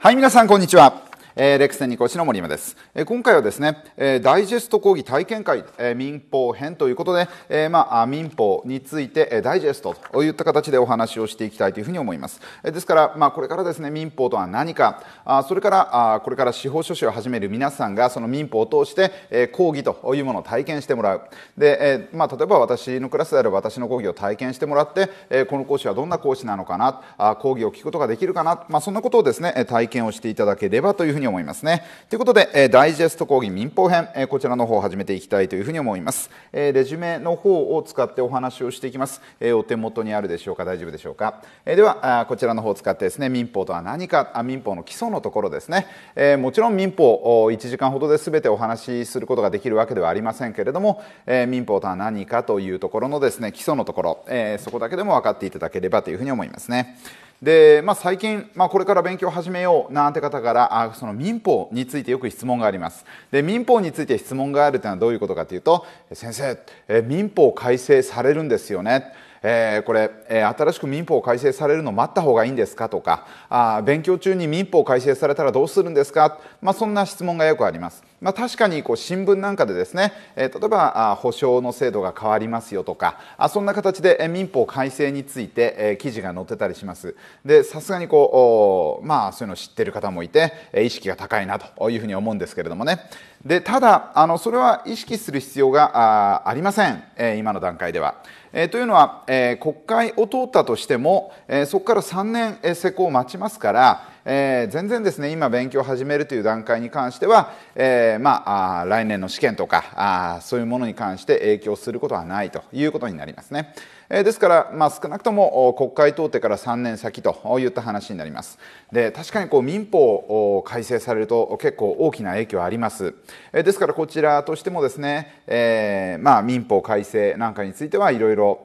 はい、皆さん、こんにちは。えー、レクセニコシの森山です、えー、今回はですね、えー、ダイジェスト講義体験会、えー、民法編ということで、えー、まあ民法について、えー、ダイジェストといった形でお話をしていきたいというふうに思います、えー、ですから、まあ、これからですね民法とは何かあそれからあこれから司法書士を始める皆さんがその民法を通して、えー、講義というものを体験してもらうで、えーまあ、例えば私のクラスである私の講義を体験してもらって、えー、この講師はどんな講師なのかなあ講義を聞くことができるかな、まあ、そんなことをですね体験をしていただければというふうにに思いますね。ということで、えダイジェスト講義民法編、えこちらの方を始めていきたいというふうに思います。えレジュメの方を使ってお話をしていきます。えお手元にあるでしょうか、大丈夫でしょうか。えではあ、こちらの方を使ってですね、民法とは何か、あ民法の基礎のところですね、えもちろん民法1時間ほどで全てお話しすることができるわけではありませんけれども、え民法とは何かというところのですね、基礎のところ、えそこだけでも分かっていただければというふうに思いますね。で、まあ、最近、まあ、これから勉強を始めようなんて方からあその民法についてよく質問がありますで民法について質問があるというのはどういうことかというと先生え民法改正されるんですよねえー、これ、えー、新しく民法改正されるのを待った方がいいんですかとかあ勉強中に民法改正されたらどうするんですか、まあ、そんな質問がよくありますまあ、確かにこう新聞なんかでですね、え例えばあ保証の制度が変わりますよとかあそんな形で、え民法改正について、え記事が載ってたりしますでさすがにこうまあそういうのを知ってる方もいて、え意識が高いなというふうに思うんですけれどもねでただあの、それは意識する必要がありません、え今の段階では。えというのは、え国会を通ったとしても、えそこから3年、え施行を待ちますから、えー、全然ですね今勉強を始めるという段階に関しては、えー、まあ、来年の試験とかあそういうものに関して影響することはないということになりますね。ですから、まあ、少なくとも国会到底から3年先といった話になります。で確かにこう民法改正されると結構大きな影響あります。ですからこちらとしてもですね、えー、まあ、民法改正なんかについてはいろいろ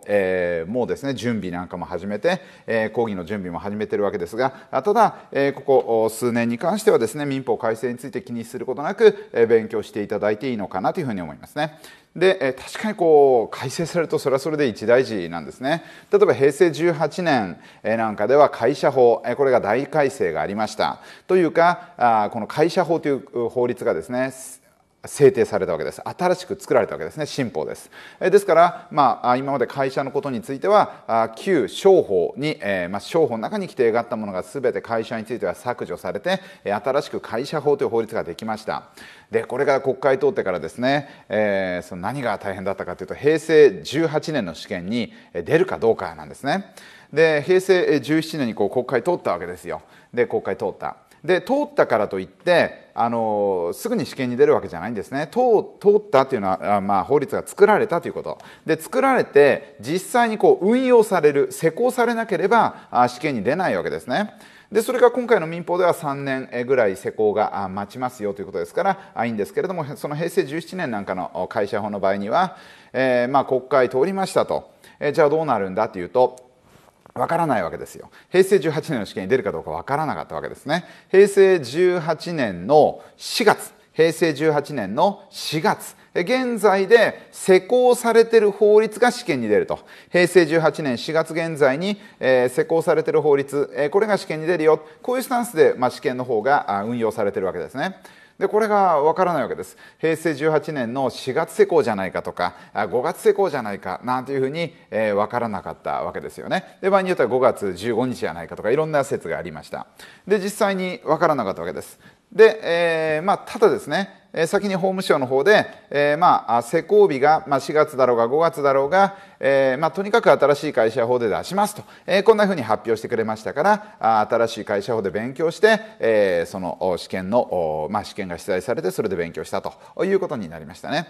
もうですね準備なんかも始めて、え議の準備も始めてるわけですがただ、えここ数年に関してはですね民法改正について気にすることなく勉強していただいていいのかなというふうに思いますね。で確かにこう改正されるとそれはそれで一大事なんですね例えば平成18年なんかでは会社法これが大改正がありましたというかこの会社法という法律がですね制定されたわけです新しく作られたわけですね新法ですですから、まあ、今まで会社のことについては旧商法に、えまあ、商法の中に規定があったものが全て会社については削除されて新しく会社法という法律ができましたでこれが国会通ってからですね、えー、その何が大変だったかというと平成18年の試験に出るかどうかなんですねで平成17年にこう国会通ったわけですよで国会通ったで通ったからといってあのすぐに試験に出るわけじゃないんですね通通ったというのは、まあ、法律が作られたということで作られて実際にこう運用される施行されなければあ試験に出ないわけですねでそれが今回の民法では3年ぐらい施行が待ちますよということですからいいんですけれどもその平成17年なんかの会社法の場合には、えー、まあ国会通りましたと。えじゃあどうなるんだというとわからないわけですよ。平成18年の試験に出るかどうかわからなかったわけですね。平成18年の4月、平成18年の4月、現在で施行されている法律が試験に出ると。平成18年4月現在に、えー、施行されている法律、えー、これが試験に出るよ。こういうスタンスで、まあ、試験の方が運用されているわけですね。でこれがわからないわけです平成18年の4月施行じゃないかとか5月施行じゃないかなんていうふうにわ、えー、からなかったわけですよねで場合によっては5月15日じゃないかとかいろんな説がありましたで実際にわからなかったわけですで、えー、まあ、ただですね、先に法務省の方で、えー、まあ、施行日が、まあ、4月だろうが5月だろうが、えー、まあ、とにかく新しい会社法で出しますと、えー、こんなふうに発表してくれましたから新しい会社法で勉強して、えその試験の、まあ、試験が出題されてそれで勉強したということになりましたね。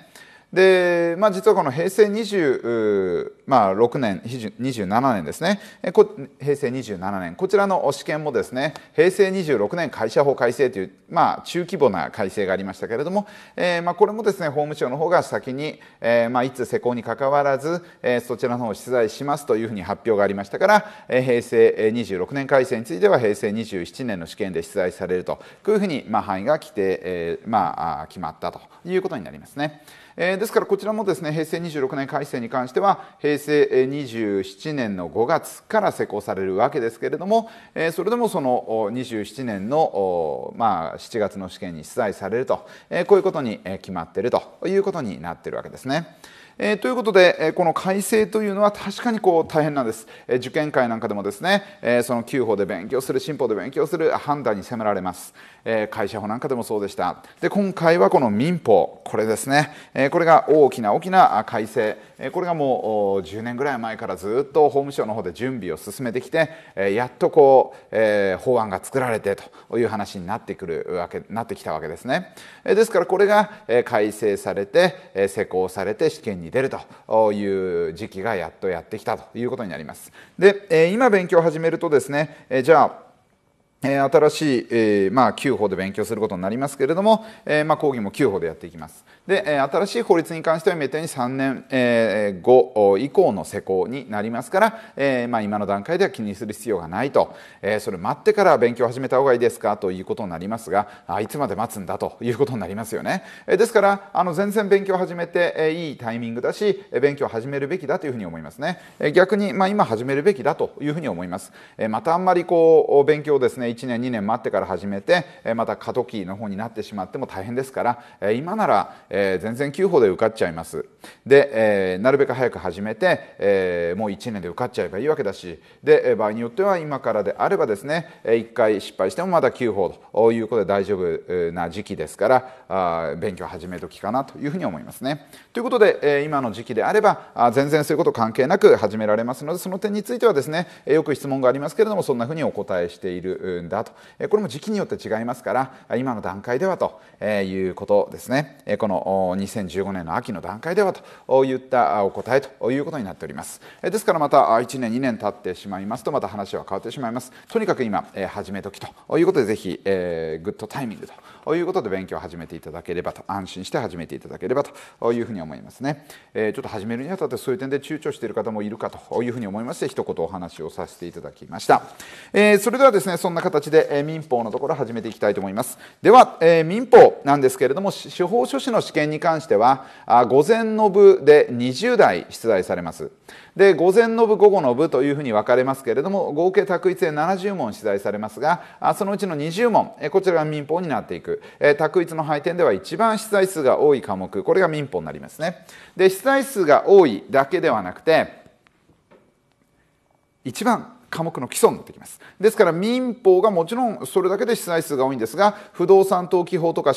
で、まあ、実はこの平成26、まあ、年27年ですね平成27年こちらの試験もですね平成26年会社法改正という、まあ、中規模な改正がありましたけれども、えー、まあ、これもですね法務省の方が先に、えー、まあ、いつ施行にかかわらず、えー、そちらの方を出題しますというふうに発表がありましたから、え平成26年改正については平成27年の試験で出題されるとこういうふうに、まあ、範囲が来て、えまあ、決まったということになりますね。えー、ですからこちらもですね、平成26年改正に関しては、平成27年の5月から施行されるわけですけれども、えー、それでもその27年の、まあ、7月の試験に出題されると、えー、こういうことに決まっているということになっているわけですね。えー、ということで、えー、この改正というのは確かにこう大変なんです、えー、受験会なんかでもですね、えその旧法で勉強する新法で勉強する判断に迫られます、え会社法なんかでもそうでしたで今回はこの民法これですね、えこれが大きな大きな改正、えこれがもう10年ぐらい前からずっと法務省の方で準備を進めてきて、えやっとこう、え法案が作られてという話になってくるわけなってきたわけですね、えですからこれが改正されて、え施行されて試験に出るという時期がやっとやってきたということになりますで、え今勉強を始めるとですね、えじゃあ新しい、まあ、9法で勉強することになりますけれども、まあ、講義も9法でやっていきます。で、新しい法律に関しては、メタに3年後以降の施行になりますから、まあ、今の段階では気にする必要がないと、それ待ってから勉強を始めた方がいいですかということになりますが、あいつまで待つんだということになりますよね。ですから、あの全然勉強を始めて、いいタイミングだし、勉強を始めるべきだというふうに思いますね。逆に、まあ、今始めるべきだというふうに思います。またあんまりこう、勉強をですね、1年、2年待ってから始めて、また過渡期の方になってしまっても大変ですから、今なら、えー、全然9法で受かっちゃいますで、えー、なるべく早く始めて、えー、もう1年で受かっちゃえばいいわけだしで場合によっては今からであればですね1回失敗してもまだ9法ということで大丈夫な時期ですからあ勉強始め時かなというふうに思いますね。ということで、え今の時期であればあ全然そういうこと関係なく始められますのでその点についてはですねよく質問がありますけれどもそんなふうにお答えしているんだとこれも時期によって違いますから今の段階ではということですね。このの2015年の秋の段階ではといったお答えということになっておりますですからまた1年2年経ってしまいますとまた話は変わってしまいますとにかく今始めときということでぜひグッドタイミングとということで勉強を始めていただければと安心して始めていただければというふうに思いますね、えー、ちょっと始めるにあたってそういう点で躊躇している方もいるかというふうに思いまして一言お話をさせていただきました、えー、それではですねそんな形で、民法のところ始めていきたいと思いますでは、え民法なんですけれども司法書士の試験に関しては午前の部で20代出題されますで午前の部午後の部というふうに分かれますけれども合計択一で70問取材されますがそのうちの20問こちらが民法になっていく択一の配点では一番取材数が多い科目これが民法になりますねで取材数が多いだけではなくて一番科目の基礎になってきますですから民法がもちろんそれだけで出題数が多いんですが不動産登記法とか、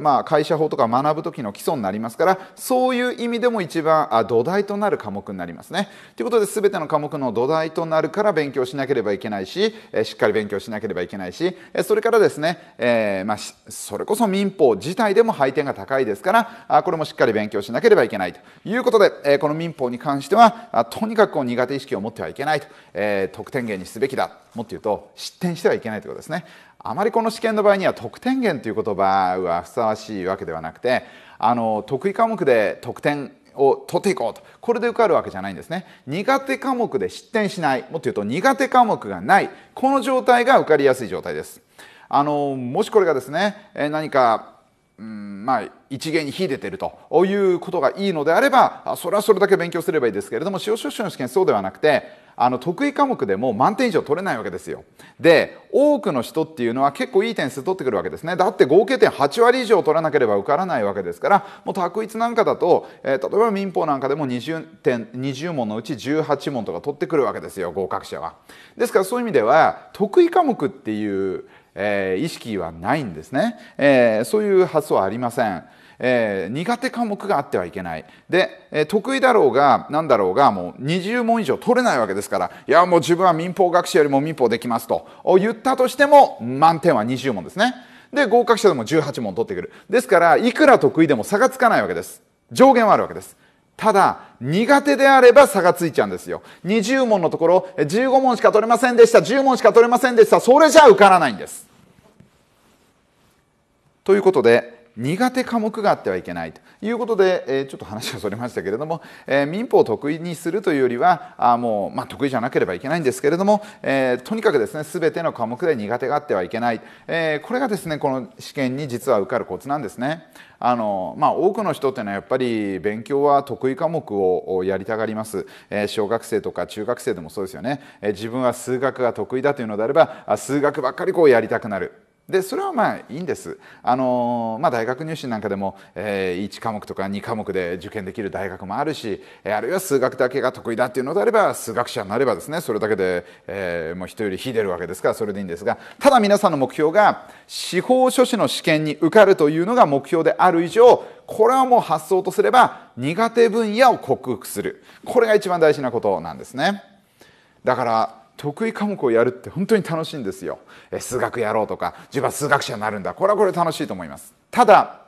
まあ、会社法とか学ぶ時の基礎になりますからそういう意味でも一番あ土台となる科目になりますねということで全ての科目の土台となるから勉強しなければいけないししっかり勉強しなければいけないしそれからですね、えー、まあ、それこそ民法自体でも配点が高いですからこれもしっかり勉強しなければいけないということでこの民法に関してはとにかく苦手意識を持ってはいけないと、えー得点源にすべきだもっと言うと失点してはいけないということですねあまりこの試験の場合には得点源という言葉はふさわしいわけではなくてあの得意科目で得点を取っていこうとこれで受かるわけじゃないんですね苦手科目で失点しないもっと言うと苦手科目がないこの状態が受かりやすい状態ですあのもしこれがですね何かうんまあ、一芸に秀でてるということがいいのであればあそれはそれだけ勉強すればいいですけれども司法書士の試験そうではなくてあの得意科目でも満点以上取れないわけですよで多くの人っていうのは結構いい点数取ってくるわけですねだって合計点8割以上取らなければ受からないわけですからもう択一なんかだと、えー、例えば民法なんかでも 20, 点20問のうち18問とか取ってくるわけですよ合格者はですからそういう意味では得意科目っていう、えー、意識はないんですね、えー、そういう発想はありませんえー、苦手科目があってはいけないで、え得意だろうが何だろうがもう20問以上取れないわけですからいやもう自分は民法学士よりも民法できますと言ったとしても満点は20問ですねで合格者でも18問取ってくるですからいくら得意でも差がつかないわけです上限はあるわけですただ苦手であれば差がついちゃうんですよ20問のところ15問しか取れませんでした10問しか取れませんでしたそれじゃ受からないんですということで苦手科目があってはいけないということで、えちょっと話がそれましたけれども、え民法を得意にするというよりはあもう、まあ、得意じゃなければいけないんですけれども、えとにかくですね全ての科目で苦手があってはいけない、えこれがですねこの試験に実は受かるコツなんですね。あのまあ、多くの人っていうのはやっぱり勉強は得意科目をやりたがります、え小学生とか中学生でもそうですよね、え自分は数学が得意だというのであれば数学ばっかりこうやりたくなるでそれはまあいいんです、あのまあ、大学入試なんかでも、えー、1科目とか2科目で受験できる大学もあるし、えー、あるいは数学だけが得意だっていうのであれば数学者になればですねそれだけで、えー、もう人より秀でるわけですからそれでいいんですがただ皆さんの目標が司法書士の試験に受かるというのが目標である以上これはもう発想とすれば苦手分野を克服するこれが一番大事なことなんですねだから得意科目をやるって本当に楽しいんですよ数学やろうとか自分は数学者になるんだこれはこれ楽しいと思いますただ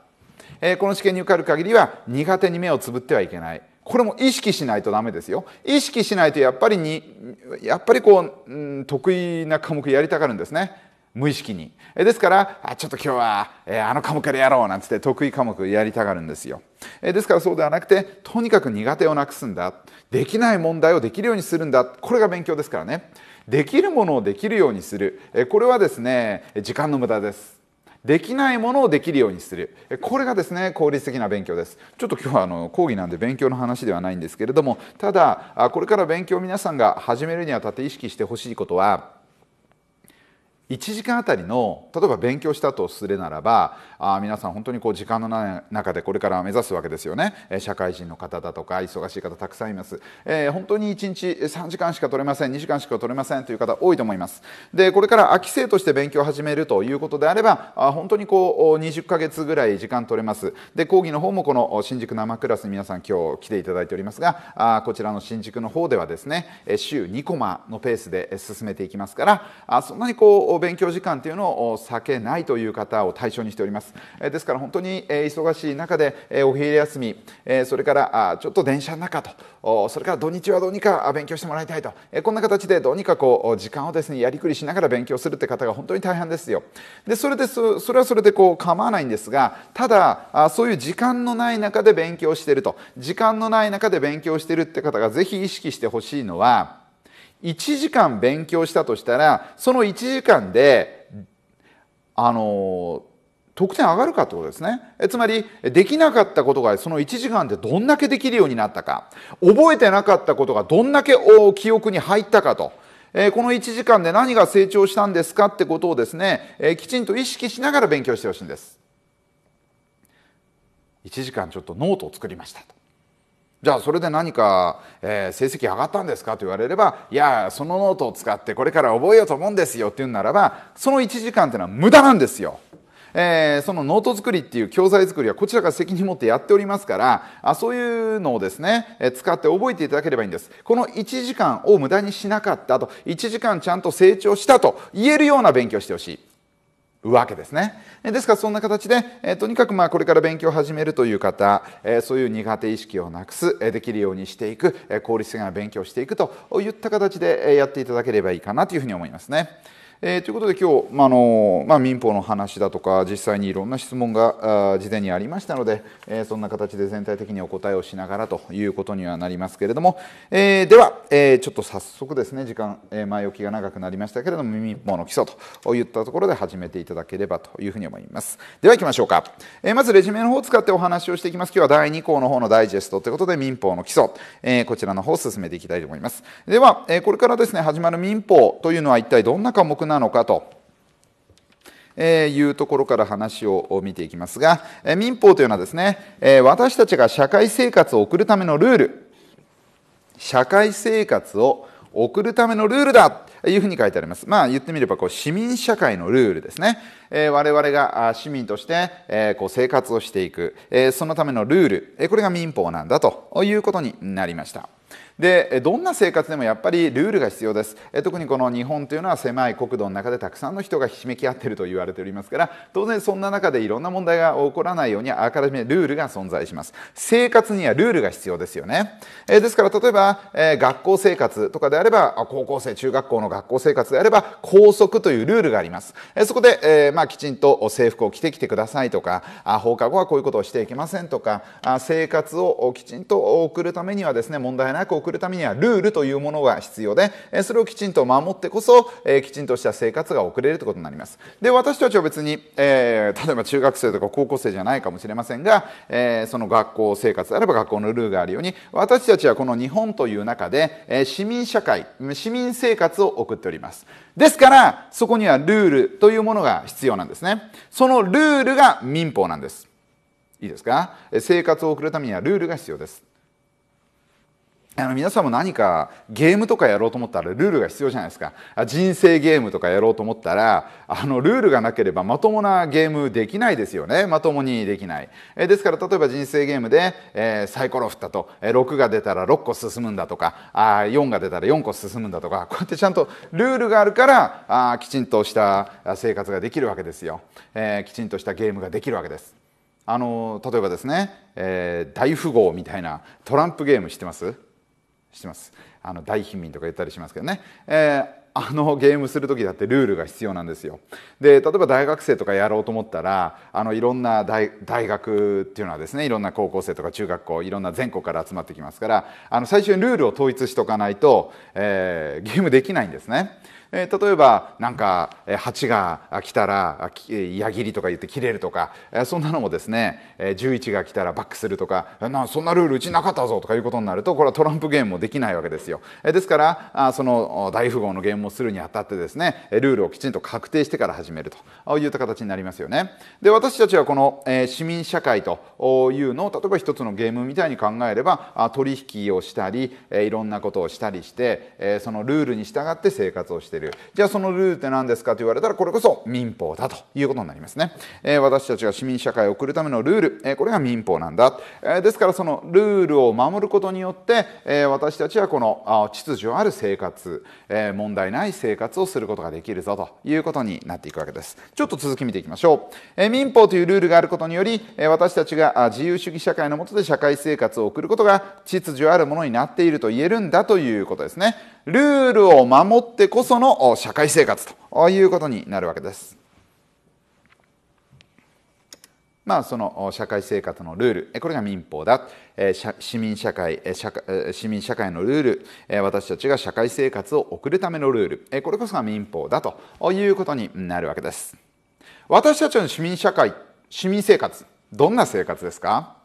この試験に受かる限りは苦手に目をつぶってはいけないこれも意識しないとダメですよ意識しないとやっぱりにやっぱりこう、うん、得意な科目やりたがるんですね無意識にですからちょっと今日は、えあの科目からやろうなんつって得意科目やりたがるんですよ、えですからそうではなくてとにかく苦手をなくすんだできない問題をできるようにするんだこれが勉強ですからねできるものをできるようにする、えこれはですね時間の無駄ですできないものをできるようにするこれがですね効率的な勉強ですちょっと今日はあの講義なんで勉強の話ではないんですけれどもただこれから勉強を皆さんが始めるにあたって意識してほしいことは1時間あたりの例えば勉強したとするならばあ皆さん本当にこう時間の中でこれから目指すわけですよね、え社会人の方だとか忙しい方たくさんいます、えー、本当に1日3時間しか取れません2時間しか取れませんという方多いと思いますでこれから秋生として勉強を始めるということであればあ本当にこう20ヶ月ぐらい時間取れますで講義の方もこの新宿生クラスに皆さん今日来ていただいておりますがあこちらの新宿の方ではですね週2コマのペースで進めていきますからあそんなにこうお勉強時間というのを避けないという方を対象にしております、えですから本当に、え忙しい中で、えお昼休み、えそれからあちょっと電車の中とそれから土日はどうにか勉強してもらいたいと、えこんな形でどうにかこう時間をですねやりくりしながら勉強するって方が本当に大変ですよでそれでそれはそれでこう構わないんですがただあそういう時間のない中で勉強してると時間のない中で勉強してるって方がぜひ意識してほしいのは1時間勉強したとしたらその1時間であの得点上がるかってことですねえつまりできなかったことがその1時間でどんだけできるようになったか覚えてなかったことがどんだけ記憶に入ったかと。えー、この1時間で何が成長したんですかってことをですね、えー、きちんと意識しながら勉強してほしいんです。1時間ちょっとノートを作りましたと。じゃあそれで何か、えー、成績上がったんですかと言われればいやそのノートを使ってこれから覚えようと思うんですよっていうならばその1時間っていうのは無駄なんですよ。えー、そのノート作りっていう教材作りはこちらが責任持ってやっておりますからあそういうのをですね、え使って覚えていただければいいんですこの1時間を無駄にしなかったと1時間ちゃんと成長したと言えるような勉強してほしいわけですね。ですからそんな形で、えとにかくまあこれから勉強を始めるという方、えそういう苦手意識をなくす、えできるようにしていく、え効率的な勉強をしていくといった形でやっていただければいいかなというふうに思いますね。えー、ということで今日、まあのまあ、民法の話だとか実際にいろんな質問があ事前にありましたので、えー、そんな形で全体的にお答えをしながらということにはなりますけれども、えー、では、えー、ちょっと早速ですね時間、え前置きが長くなりましたけれども民法の基礎といったところで始めていただければというふうに思いますでは行きましょうか、えまずレジュメの方を使ってお話をしていきます今日は第2項の方のダイジェストということで民法の基礎、えこちらの方を進めていきたいと思いますでは、えこれからですね始まる民法というのは一体どんな科目なのかと。えいうところから話を見ていきますが、え民法というのはですね、え私たちが社会生活を送るためのルール社会生活を送るためのルールだというふうに書いてあります。まあ言ってみればこう市民社会のルールですね。えー、我々が市民として、えー、こう生活をしていく、えー、そのためのルール、えこれが民法なんだということになりました。でどんな生活でもやっぱりルールが必要です特にこの日本というのは狭い国土の中でたくさんの人がひしめき合っていると言われておりますから当然そんな中でいろんな問題が起こらないようにあからめルールが存在します生活にはルールが必要ですよね、えですから例えば、え学校生活とかであれば高校生中学校の学校生活であれば校則というルールがあります、えそこで、えまあ、きちんと制服を着てきてくださいとかあ放課後はこういうことをしていけませんとかあ生活をきちんと送るためにはですね問題なく送送るためにはルールというものが必要で、えそれをきちんと守ってこそ、えきちんとした生活が送れるということになります。で、私たちは別に、えー、例えば中学生とか高校生じゃないかもしれませんが、えー、その学校生活であれば学校のルールがあるように、私たちはこの日本という中で、え市民社会、市民生活を送っております。ですから、そこにはルールというものが必要なんですね。そのルールが民法なんです。いいですか生活を送るためにはルールが必要です。あの皆さんも何かゲームとかやろうと思ったらルールが必要じゃないですか人生ゲームとかやろうと思ったらあのルールがなければまともなゲームできないですよねまともにできないえですから例えば人生ゲームで、えー、サイコロ振ったと6が出たら6個進むんだとかあ4が出たら4個進むんだとかこうやってちゃんとルールがあるからあきちんとした生活ができるわけですよ、えー、きちんとしたゲームができるわけですあの例えばですね、えー、大富豪みたいなトランプゲーム知ってますしてます。あの大貧民とか言ったりしますけどね。えーあのゲームする時だってルールが必要なんですよ。で例えば大学生とかやろうと思ったらあのいろんな大学っていうのはですねいろんな高校生とか中学校いろんな全国から集まってきますからあの最初にルールを統一しておかないと、えー、ゲームできないんですね。え例えばなんか蜂が来たら矢切りとか言って切れるとかそんなのもですね11が来たらバックするとかなそんなルールうちなかったぞとかいうことになるとこれはトランプゲームもできないわけですよですからその大富豪のゲームをするにあたってですねルールをきちんと確定してから始めるといった形になりますよねで私たちはこの市民社会というのを例えば一つのゲームみたいに考えれば取引をしたりいろんなことをしたりしてそのルールに従って生活をしてしてるじゃあそのルールって何ですかと言われたらこれこそ民法だということになりますね、えー、私たちが市民社会を送るためのルール、えー、これが民法なんだ、えー、ですからそのルールを守ることによって、え私たちはこの秩序ある生活、え問題ない生活をすることができるぞということになっていくわけですちょっと続き見ていきましょう、え民法というルールがあることにより、え私たちが自由主義社会の下で社会生活を送ることが秩序あるものになっていると言えるんだということですねルールを守ってこその社会生活ということになるわけです。まあ、その社会生活のルール、これが民法だ、市民社会市民社会のルール、私たちが社会生活を送るためのルール、これこそが民法だということになるわけです。私たちの市民社会、市民生活、どんな生活ですか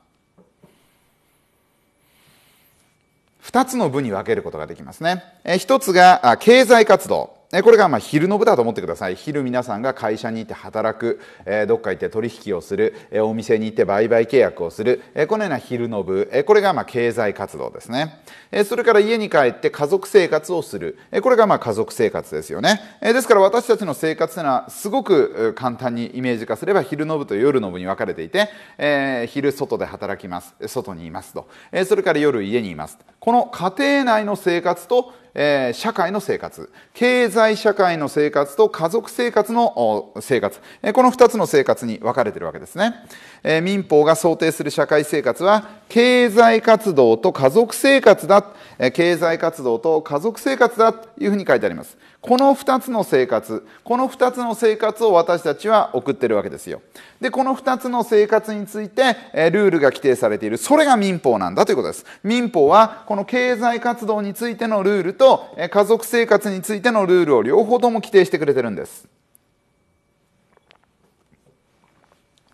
2つの部に分けることができますね。1つが経済活動。これがま昼の部だと思ってください昼皆さんが会社に行って働く、えどっか行って取引をする、えお店に行って売買契約をする、えこのような昼の部、えこれがま経済活動ですね、えそれから家に帰って家族生活をする、えこれがま家族生活ですよね、えですから私たちの生活というのはすごく簡単にイメージ化すれば昼の部と夜の部に分かれていて、え昼外で働きます外にいますと、えそれから夜家にいますこの家庭内の生活とえー、社会の生活、経済社会の生活と家族生活の生活、えー、この2つの生活に分かれているわけですね、えー、民法が想定する社会生活は、経済活動と家族生活だ、え経済活動と家族生活だというふうに書いてあります。この2つの生活、この2つの生活を私たちは送ってるわけですよ。で、この2つの生活について、えルールが規定されている、それが民法なんだということです。民法は、この経済活動についてのルールと家族生活についてのルールを両方とも規定してくれてるんです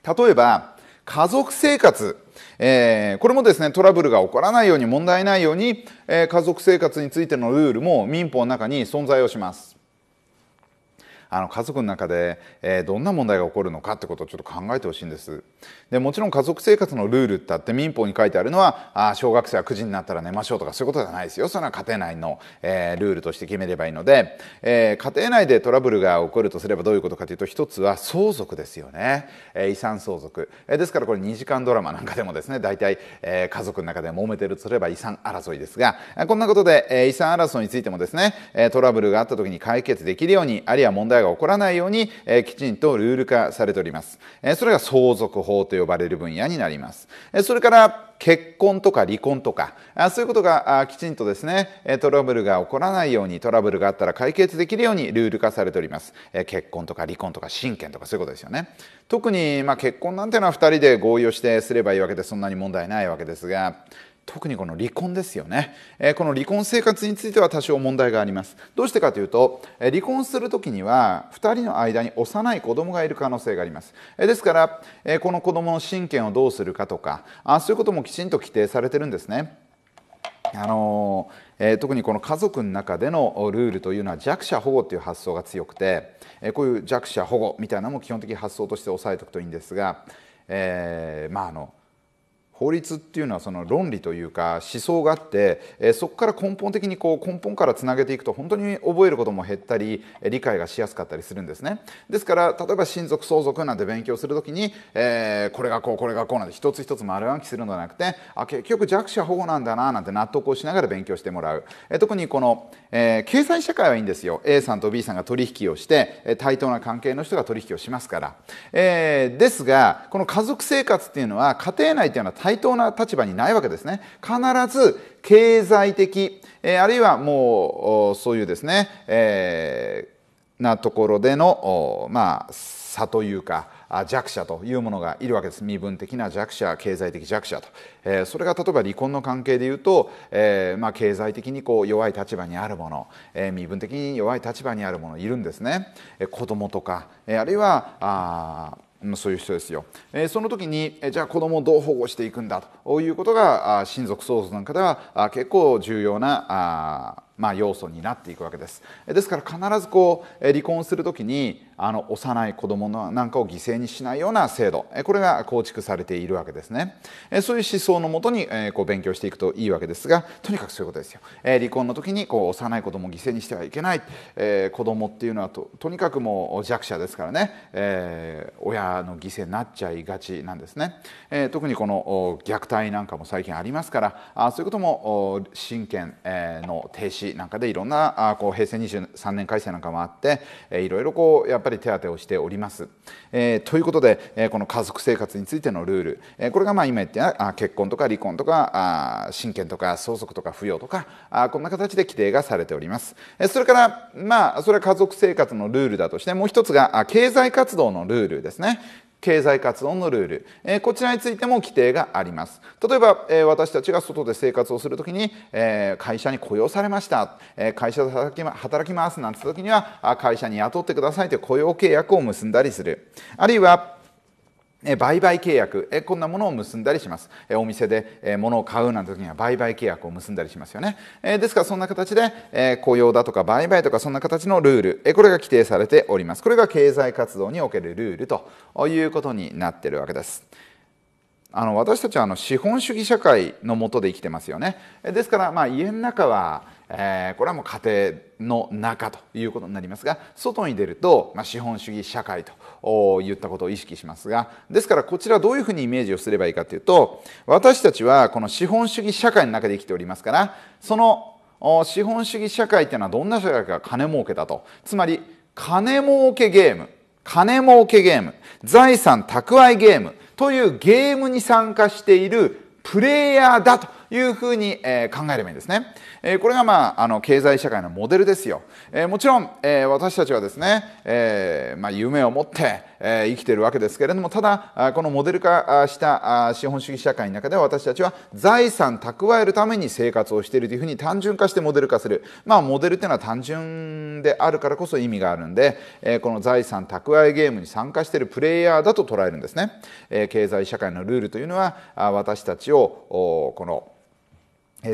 例えば家族生活えー、これもですねトラブルが起こらないように問題ないように、えー、家族生活についてのルールも民法の中に存在をしますあの家族の中で、えー、どんな問題が起こるのかってことをちょっと考えてほしいんですでもちろん家族生活のルールってあって民法に書いてあるのはあ小学生は9時になったら寝ましょうとかそういうことじゃないですよそれは家庭内の、えー、ルールとして決めればいいので、えー、家庭内でトラブルが起こるとすればどういうことかというと一つは相続ですよね、えー、遺産相続、えー、ですからこれ2時間ドラマなんかでもですね大体、えー、家族の中で揉めてるとすれば遺産争いですがこんなことで、えー、遺産争いについてもですねトラブルがあった時に解決できるようにあるいは問題題が起こらないように、えきちんとルール化されております。えそれが相続法と呼ばれる分野になります。えそれから結婚とか離婚とかあそういうことがきちんとですねトラブルが起こらないようにトラブルがあったら解決できるようにルール化されておりますえ結婚とか離婚とか親権とかそういうことですよね特に、まあ、結婚なんていうのは2人で合意をしてすればいいわけでそんなに問題ないわけですが特にこの離婚ですよね、えこの離婚生活については多少問題がありますどうしてかというと、え離婚する時には2人の間に幼い子供がいる可能性があります、えですから、えこの子供の親権をどうするかとかあそういうこともきちんと規定されてるんですねあのえー、特にこの家族の中でのルールというのは弱者保護という発想が強くて、えー、こういう弱者保護みたいなのも基本的発想として押さえておくといいんですが、えー、まああの法律っていうのはその論理というか思想があって、えそこから根本的にこう根本からつなげていくと本当に覚えることも減ったり理解がしやすかったりするんですねですから例えば親族相続なんて勉強するときに、えこれがこうこれがこうなんて一つ一つ丸暗記するのではなくてあ結局弱者保護なんだななんて納得をしながら勉強してもらう、え特にこの、え経済社会はいいんですよ A さんと B さんが取引をして対等な関係の人が取引をしますから、えですがこの家族生活っていうのは家庭内っていうのは対等な立場にないわけですね。必ず経済的、えー、あるいはもうそういうですね、えー、なところでのまあ、差というか弱者というものがいるわけです身分的な弱者経済的弱者と、えー、それが例えば離婚の関係でいうと、えー、まあ、経済的にこう弱い立場にあるもの、えー、身分的に弱い立場にあるものいるんですね、え子供とか、えあるいはそういう人ですよ、えその時にじゃあ子供をどう保護していくんだということが親族相続なんかでは結構重要なあまあ、要素になっていくわけですですから必ずこう離婚する時にあの幼い子供のなんかを犠牲にしないような制度これが構築されているわけですねそういう思想のもとにこう勉強していくといいわけですがとにかくそういうことですよ離婚の時にこう幼い子供を犠牲にしてはいけない子供っていうのはととにかくもう弱者ですからね、えー、親の犠牲になっちゃいがちなんですね、えー、特にこの虐待なんかも最近ありますからあそういうことも親権の停止なんかでいろんなこう平成23年改正なんかもあっていろいろこうやっぱり手当をしております。えー、ということで、えー、この家族生活についてのルール、えー、これがまあ今言った結婚とか離婚とかあ親権とか相続とか扶養とかあこんな形で規定がされております。えそれからまあそれは家族生活のルールだとしてもう一つが経済活動のルールですね。経済活動のルール、えこちらについても規定があります例えば、え私たちが外で生活をするときに、え会社に雇用されました、え会社で働き,、ま、働きますなんて時にはあ会社に雇ってくださいという雇用契約を結んだりするあるいは売買契約こんなものを結んだりしますお店で物を買うなんて時には売買契約を結んだりしますよねですからそんな形で雇用だとか売買とかそんな形のルールこれが規定されておりますこれが経済活動におけるルールということになってるわけですあの私たちはあの資本主義社会のもとで生きてますよねですからまあ家の中はえー、これはもう家庭の中ということになりますが外に出ると、まあ、資本主義社会といったことを意識しますがですからこちらどういうふうにイメージをすればいいかというと私たちはこの資本主義社会の中で生きておりますからその資本主義社会というのはどんな社会か金儲けだとつまり金儲けゲーム金儲けゲーム財産蓄えゲームというゲームに参加しているプレイヤーだというふうに、え考えればいいんですね。えこれが、まあ、あの経済社会のモデルですよ、えもちろん、え私たちはですね、えまあ、夢を持って、え生きてるわけですけれどもただこのモデル化した資本主義社会の中では私たちは財産蓄えるために生活をしているというふうに単純化してモデル化するまあモデルっていうのは単純であるからこそ意味があるんで、えこの財産蓄えゲームに参加しているプレイヤーだと捉えるんですね、え経済社会のルールというのは私たちをこの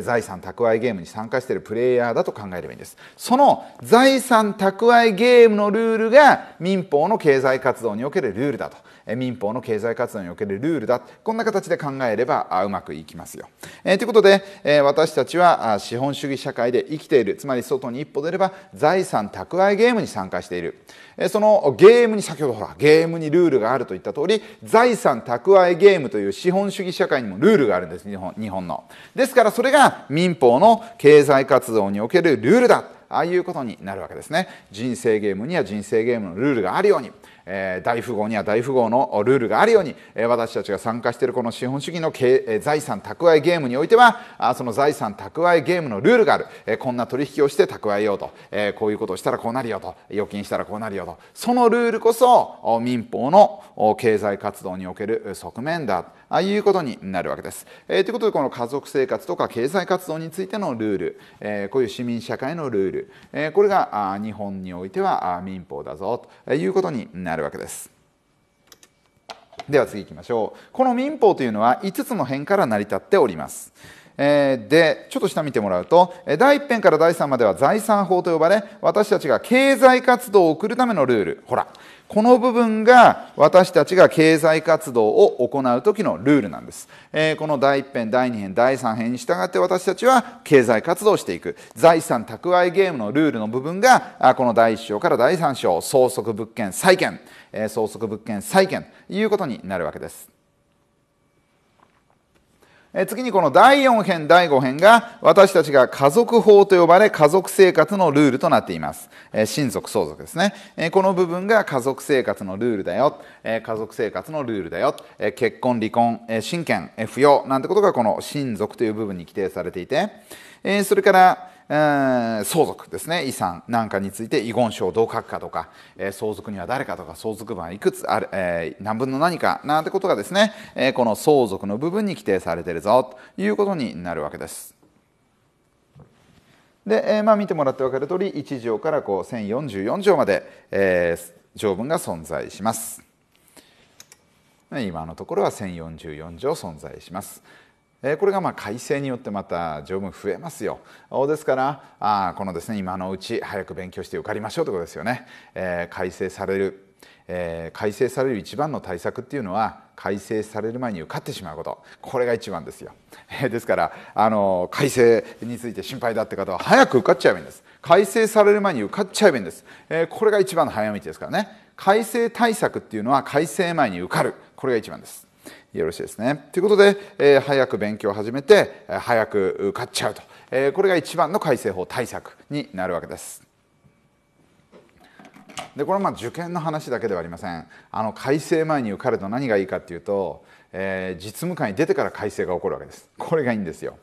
財産蓄えゲームに参加しているプレイヤーだと考えればいいんですその財産蓄えゲームのルールが民法の経済活動におけるルールだと民法の経済活動におけるルールだこんな形で考えればうまくいきますよ。えー、ということで、えー、私たちは資本主義社会で生きているつまり外に一歩出れば財産蓄えゲームに参加している、えー、そのゲームに先ほどほらゲームにルールがあるといった通り財産蓄えゲームという資本主義社会にもルールがあるんです日本日本の。ですからそれが民法の経済活動におけるルールだああいうことになるわけですね人生ゲームには人生ゲームのルールがあるようにえ大富豪には大富豪のルールがあるように、え私たちが参加しているこの資本主義の経、財産蓄えゲームにおいてはあその財産蓄えゲームのルールがある、えこんな取引をして蓄えようと、えこういうことをしたらこうなるよと預金したらこうなるよとそのルールこそ民法の経済活動における側面だあいうことになるわけです。えということでこの家族生活とか経済活動についてのルール、えこういう市民社会のルール、えこれがあ日本においてはあ民法だぞということになります。あるわけですでは次行きましょうこの民法というのは5つの辺から成り立っておりますでちょっと下見てもらうと第1編から第3までは財産法と呼ばれ私たちが経済活動を送るためのルールほらこの部分が私たちが経済活動を行う時のルールなんです、えー、この第1編第2編第3編に従って私たちは経済活動をしていく財産蓄えゲームのルールの部分がこの第1章から第3章相続物件債権、えー、相続物件債権ということになるわけです次にこの第4編、第5編が私たちが家族法と呼ばれ家族生活のルールとなっています。親族、相続ですね。この部分が家族生活のルールだよ。家族生活のルールだよ。結婚、離婚、親権、不要なんてことがこの親族という部分に規定されていて、それから相続ですね遺産なんかについて遺言書をどう書くかとか、え相続には誰かとか相続分はいくつある、え何分の何かなんてことがですね、えこの相続の部分に規定されてるぞということになるわけです。で、えまあ、見てもらって分かる通り1条からこう1044条まで、え条文が存在します。今のところは1044条存在します。これがま改正によってまた条文増えますよですからあこのですね今のうち早く勉強して受かりましょうということですよね、え改正されるえー、改正される一番の対策っていうのは改正される前に受かってしまうことこれが一番ですよ、えー、ですからあの改正について心配だって方は早く受かっちゃえばいいんです改正される前に受かっちゃえばいいんです、えー、これが一番の早道ですからね改正対策っていうのは改正前に受かるこれが一番ですよろしいですね。ということで、えー、早く勉強を始めて、早く受かっちゃうと、えー、これが一番の改正法対策になるわけです。でこれはまあ受験の話だけではありませんあの改正前に受かると何がいいかっていうと、えー、実務官に出てから改正が起こるわけですこれがいいんですよ。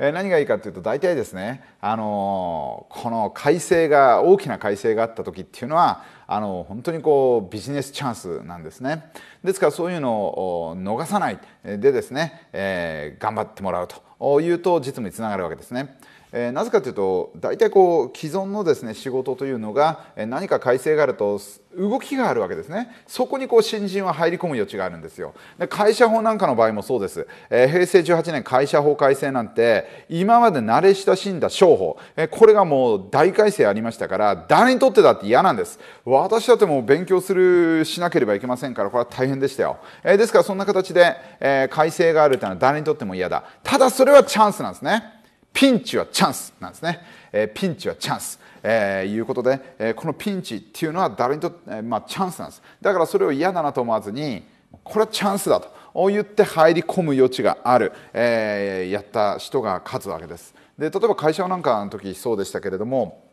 え何がいいかっていうと大体ですね、あのー、この改正が大きな改正があった時っていうのはあの本当にこうビジネスチャンスなんですねですからそういうのを逃さないでですね、えー、頑張ってもらうというと実務につながるわけですね。えー、なぜかというと大体こう既存のですね仕事というのが何か改正があると動きがあるわけですねそこにこう新人は入り込む余地があるんですよで会社法なんかの場合もそうです、えー、平成18年会社法改正なんて今まで慣れ親しんだ商法、えー、これがもう大改正ありましたから誰にとってだって嫌なんです私だってもう勉強するしなければいけませんからこれは大変でしたよ、えー、ですからそんな形で、え改正があるというのは誰にとっても嫌だただそれはチャンスなんですねピンチはチャンスなんですね、えー、ピンチはチャンス、えー、いうことで、えー、このピンチっていうのは誰にとって、えー、まあ、チャンスなんですだからそれを嫌だなと思わずにこれはチャンスだと言って入り込む余地がある、えー、やった人が勝つわけですで例えば会社なんかの時そうでしたけれども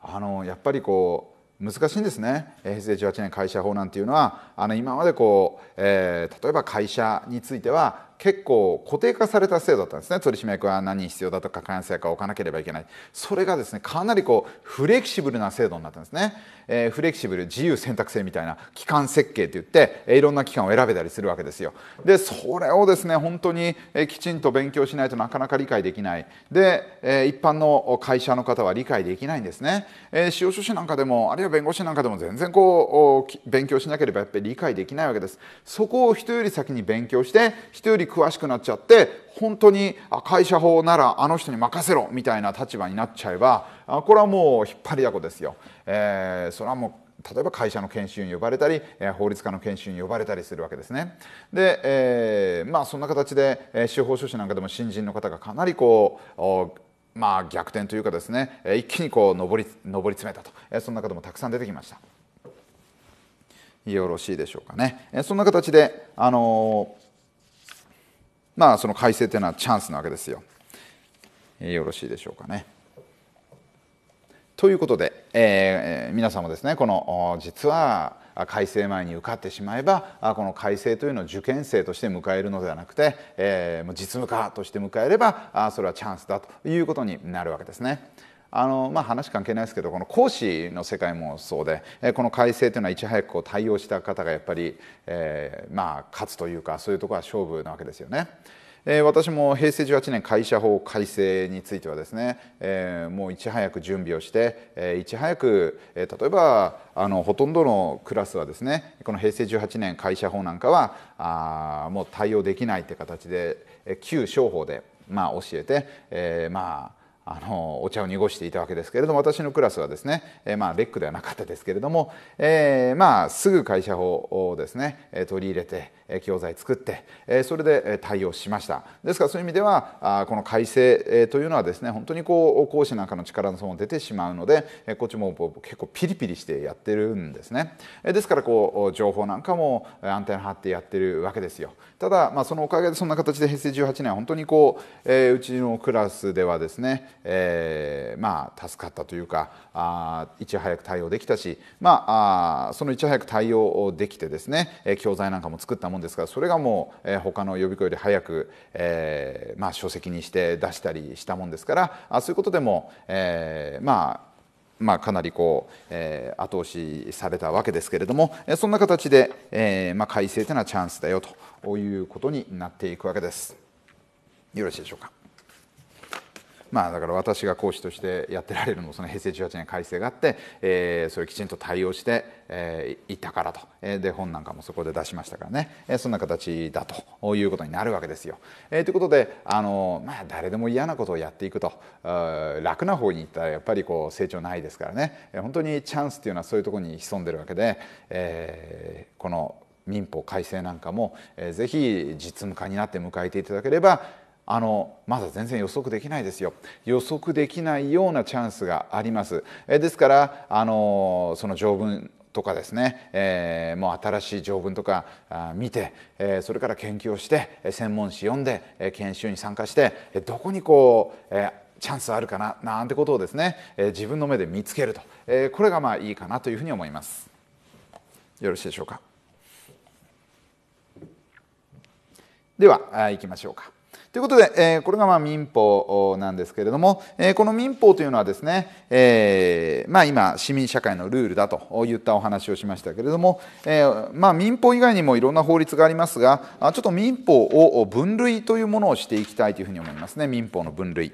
あのやっぱりこう難しいんですね平成18年会社法なんていうのはあの今までこう、えー、例えば会社については結構固定化された制度だったんですね取締役は何に必要だとか関西か置かなければいけないそれがですねかなりこうフレキシブルな制度になったんですね、えー、フレキシブル自由選択制みたいな機関設計といって、えいろんな機関を選べたりするわけですよでそれをですね本当に、えきちんと勉強しないとなかなか理解できないで、え一般の会社の方は理解できないんですね、えー、司法書士なんかでもあるいは弁護士なんかでも全然こう勉強しなければやっぱり理解できないわけですそこを人より先に勉強して人より詳しくなっちゃって本当に会社法ならあの人に任せろみたいな立場になっちゃえばこれはもう引っ張りだこですよ。えー、それはもう例えば会社の研修に呼ばれたり、え法律家の研修に呼ばれたりするわけですね。で、えー、まあそんな形で、え司法書士なんかでも新人の方がかなりこうまあ、逆転というかですね一気にこう上り上り詰めたとそんな方もたくさん出てきましたよろしいでしょうかねそんな形であのまあ、その改正というのはチャンスなわけですよ。よろしいでしょうかね。ということで、えー、皆さんもですねこの実は改正前に受かってしまえばこの改正というのを受験生として迎えるのではなくて、えー、実務家として迎えればそれはチャンスだということになるわけですね。あの、まあ、話関係ないですけどこの講師の世界もそうで、この改正というのはいち早くこう対応した方がやっぱり、えー、まあ、勝つというかそういうところは勝負なわけですよね。え私も平成18年会社法改正についてはですね、えもういち早く準備をして、えいち早く、え例えばあのほとんどのクラスはですねこの平成18年会社法なんかはあもう対応できないって形で、え旧商法で、まあ、教えて、えまああのお茶を濁していたわけですけれども私のクラスはですね、えまあ、レックではなかったですけれども、えー、まあ、すぐ会社法をですね取り入れて教材作って、えそれで対応しましたですからそういう意味ではあこの改正というのはですね本当にこう講師なんかの力の差も出てしまうのでこっちも結構ピリピリしてやってるんですねですからこう情報なんかもアンテナ張ってやってるわけですよただ、まあ、そのおかげでそんな形で平成18年は本当にこう、えうちのクラスではですねえー、まあ、助かったというかあいち早く対応できたし、まあ、あそのいち早く対応できてですね教材なんかも作ったもんですからそれがもう、えー、他の予備校より早く、えーまあ、書籍にして出したりしたもんですからあそういうことでも、えー、まあまあ、かなりこう、えー、後押しされたわけですけれども、そんな形で、えーまあ、改正というのはチャンスだよということになっていくわけです。よろしいでしょうか。まあ、だから私が講師としてやってられるのもその平成18年改正があって、えー、それをきちんと対応して、えー、いたからと、えー、で本なんかもそこで出しましたからね、えー、そんな形だということになるわけですよ。えー、ということであの、まあ、誰でも嫌なことをやっていくと楽な方にいったらやっぱりこう成長ないですからね、えー、本当にチャンスっていうのはそういうところに潜んでるわけで、えー、この民法改正なんかも、えー、ぜひ実務家になって迎えていただければあのまだ全然予測できないですよ予測できないようなチャンスがありますえですからあのその条文とかですね、えー、もう新しい条文とか見て、えー、それから研究をして専門誌読んで、え研修に参加してどこにこう、えチャンスあるかななんてことをですね、え自分の目で見つけると、えこれがまあいいかなというふうに思います。よろしいでしょうか。では、行きましょうか。ということで、えこれがま民法なんですけれども、えこの民法というのはですね、えまあ、今、市民社会のルールだといったお話をしましたけれども、えまあ、民法以外にもいろんな法律がありますが、ちょっと民法を分類というものをしていきたいというふうに思いますね、民法の分類。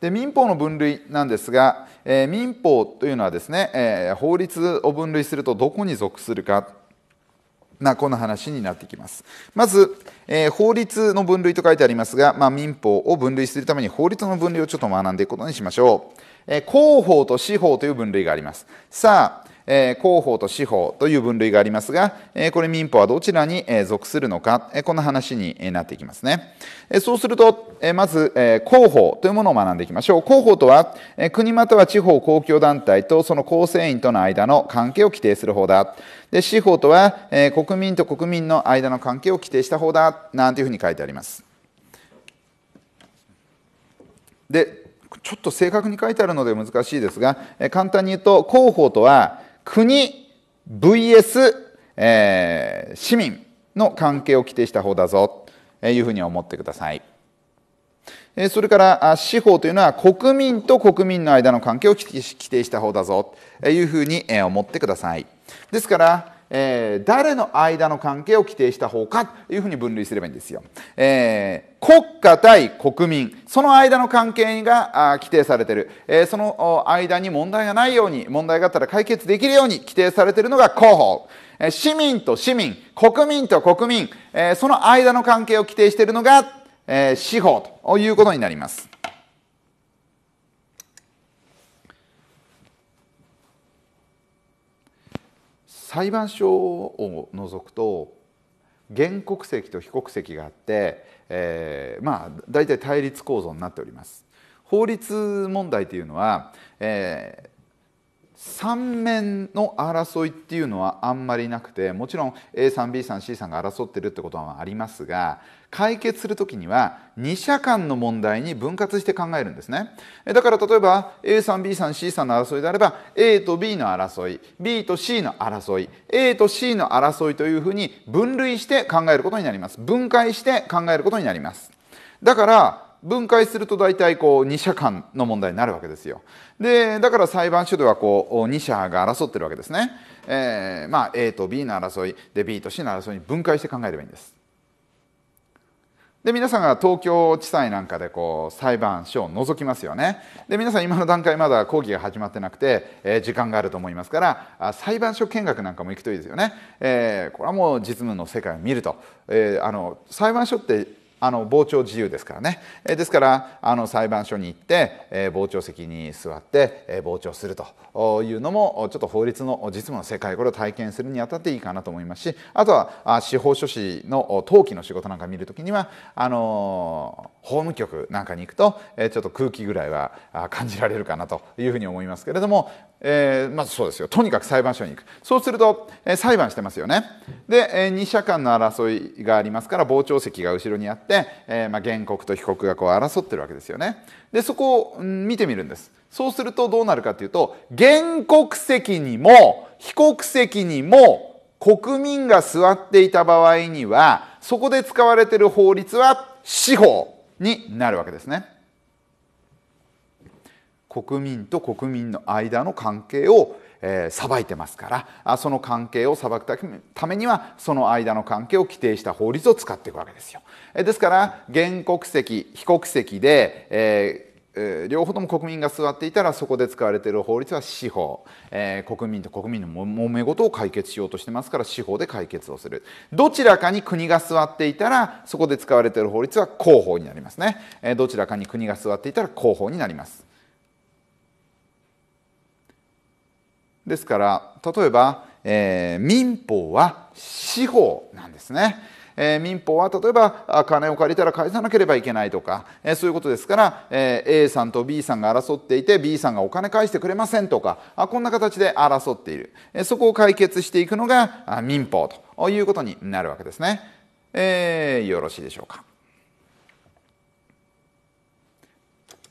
で民法の分類なんですが、えー、民法というのはですね、えー、法律を分類するとどこに属するかなこの話になってきますまず、えー、法律の分類と書いてありますが、まあ、民法を分類するために法律の分類をちょっと学んでいくことにしましょう、えー、公と司法という分類がありますさあえー、広報と司法という分類がありますが、えこれ民法はどちらに、え属するのか、えー、この話になっていきますね。えそうすると、えまず、えー、広報というものを学んでいきましょう。広報とは、え国または地方公共団体とその構成員との間の関係を規定する方だ。で司法とは、え国民と国民の間の関係を規定した方だなんていうふうに書いてあります。でちょっと正確に書いてあるので難しいですが簡単に言うと広報とは国 VS、えー、市民の関係を規定した方だぞというふうに思ってください。それから司法というのは国民と国民の間の関係を規定した方だぞというふうに思ってください。ですからえー、誰の間の関係を規定した方かというふうに分類すればいいんですよ。えー、国家対国民、その間の関係が規定されている、えー、その間に問題がないように、問題があったら解決できるように規定されているのが広報。え市民と市民、国民と国民、えその間の関係を規定しているのが、え司法ということになります。裁判所を除くと原告席と被告席があって、えー、まあ大体対立構造になっております。法律問題というのは、え3面の争いっていうのはあんまりなくてもちろん A さん B さん C さんが争ってるってことはありますが解決する時には二者間の問題に分割して考えるんですねだから例えば A さん B さん C さんの争いであれば A と B の争い B と C の争い A と C の争いというふうに分類して考えることになります分解して考えることになりますだから分解すると大体こう2者間の問題になるわけですよでだから裁判所ではこう2者が争ってるわけですね、えー、まあ A と B の争いで B と C の争いに分解して考えればいいんですで皆さんが東京地裁なんかでこう裁判所を除きますよねで皆さん今の段階まだ講義が始まってなくて、えー、時間があると思いますからあ裁判所見学なんかも行くといいですよね、えー、これはもう実務の世界を見ると、えー、あの裁判所ってあの傍聴自由ですからね、えですからあの裁判所に行って、え傍聴席に座って、え傍聴するというのもちょっと法律の実務の世界これを体験するにあたっていいかなと思いますしあとはあ司法書士の登記の仕事なんか見るときにはあの法務局なんかに行くと、えちょっと空気ぐらいは感じられるかなというふうに思いますけれどもえー、まずそうですよとにかく裁判所に行くそうすると、えー、裁判してますよねで、えー、2者間の争いがありますから傍聴席が後ろにあって、えーまあ、原告と被告がこう争ってるわけですよねでそこを、見てみるんですそうするとどうなるかというと原告席にも被告席にも国民が座っていた場合にはそこで使われている法律は司法になるわけですね。国民と国民の間の関係を裁いてますからその関係を裁くためにはその間の関係を規定した法律を使っていくわけですよ。ですから原国籍被国籍で、え両方とも国民が座っていたらそこで使われている法律は司法、え国民と国民の揉め事を解決しようとしてますから司法で解決をするどちらかに国が座っていたらそこで使われている法律は公法になりますね、えどちらかに国が座っていたら公法になりますですから例えば、えー、民法は司法なんですね。え民法は例えば金を借りたら返さなければいけないとか、えそういうことですから、え A さんと B さんが争っていて B さんがお金返してくれませんとかあこんな形で争っている、えそこを解決していくのが民法ということになるわけですね、えー、よろしいでしょうか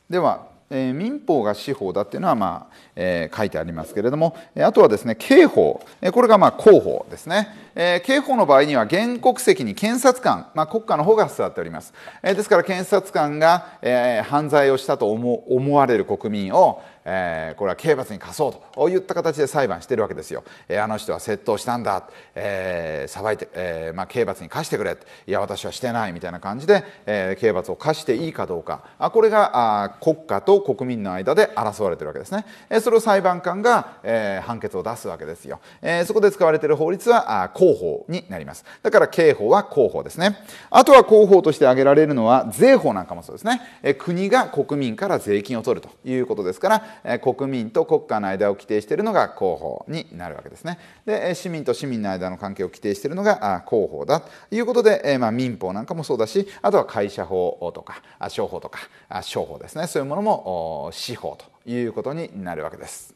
ではえー、民法が司法だっていうのは、まあえー、書いてありますけれどもあとはですね刑法これがまあ公法ですねえー、刑法の場合には原告席に検察官、まあ、国家の方が座っております、えー、ですから検察官が、えー、犯罪をしたと思われる国民を、えこれは刑罰に科そうといった形で裁判してるわけですよ、えあの人は窃盗したんだ、え裁いて、えまあ、刑罰に課してくれいや私はしてないみたいな感じで、え刑罰を課していいかどうかあこれがあ国家と国民の間で争われてるわけですね、えそれを裁判官が、え判決を出すわけですよ、えそこで使われている法律はあ広報になります。だから刑法は広報ですね。あとは広報として挙げられるのは税法なんかもそうですね。え国が国民から税金を取るということですから、え国民と国家の間を規定しているのが広報になるわけですね。で、市民と市民の間の関係を規定しているのが広報だということで、えまあ、民法なんかもそうだし、あとは会社法とか、商法とか、商法ですね。そういうものも司法ということになるわけです。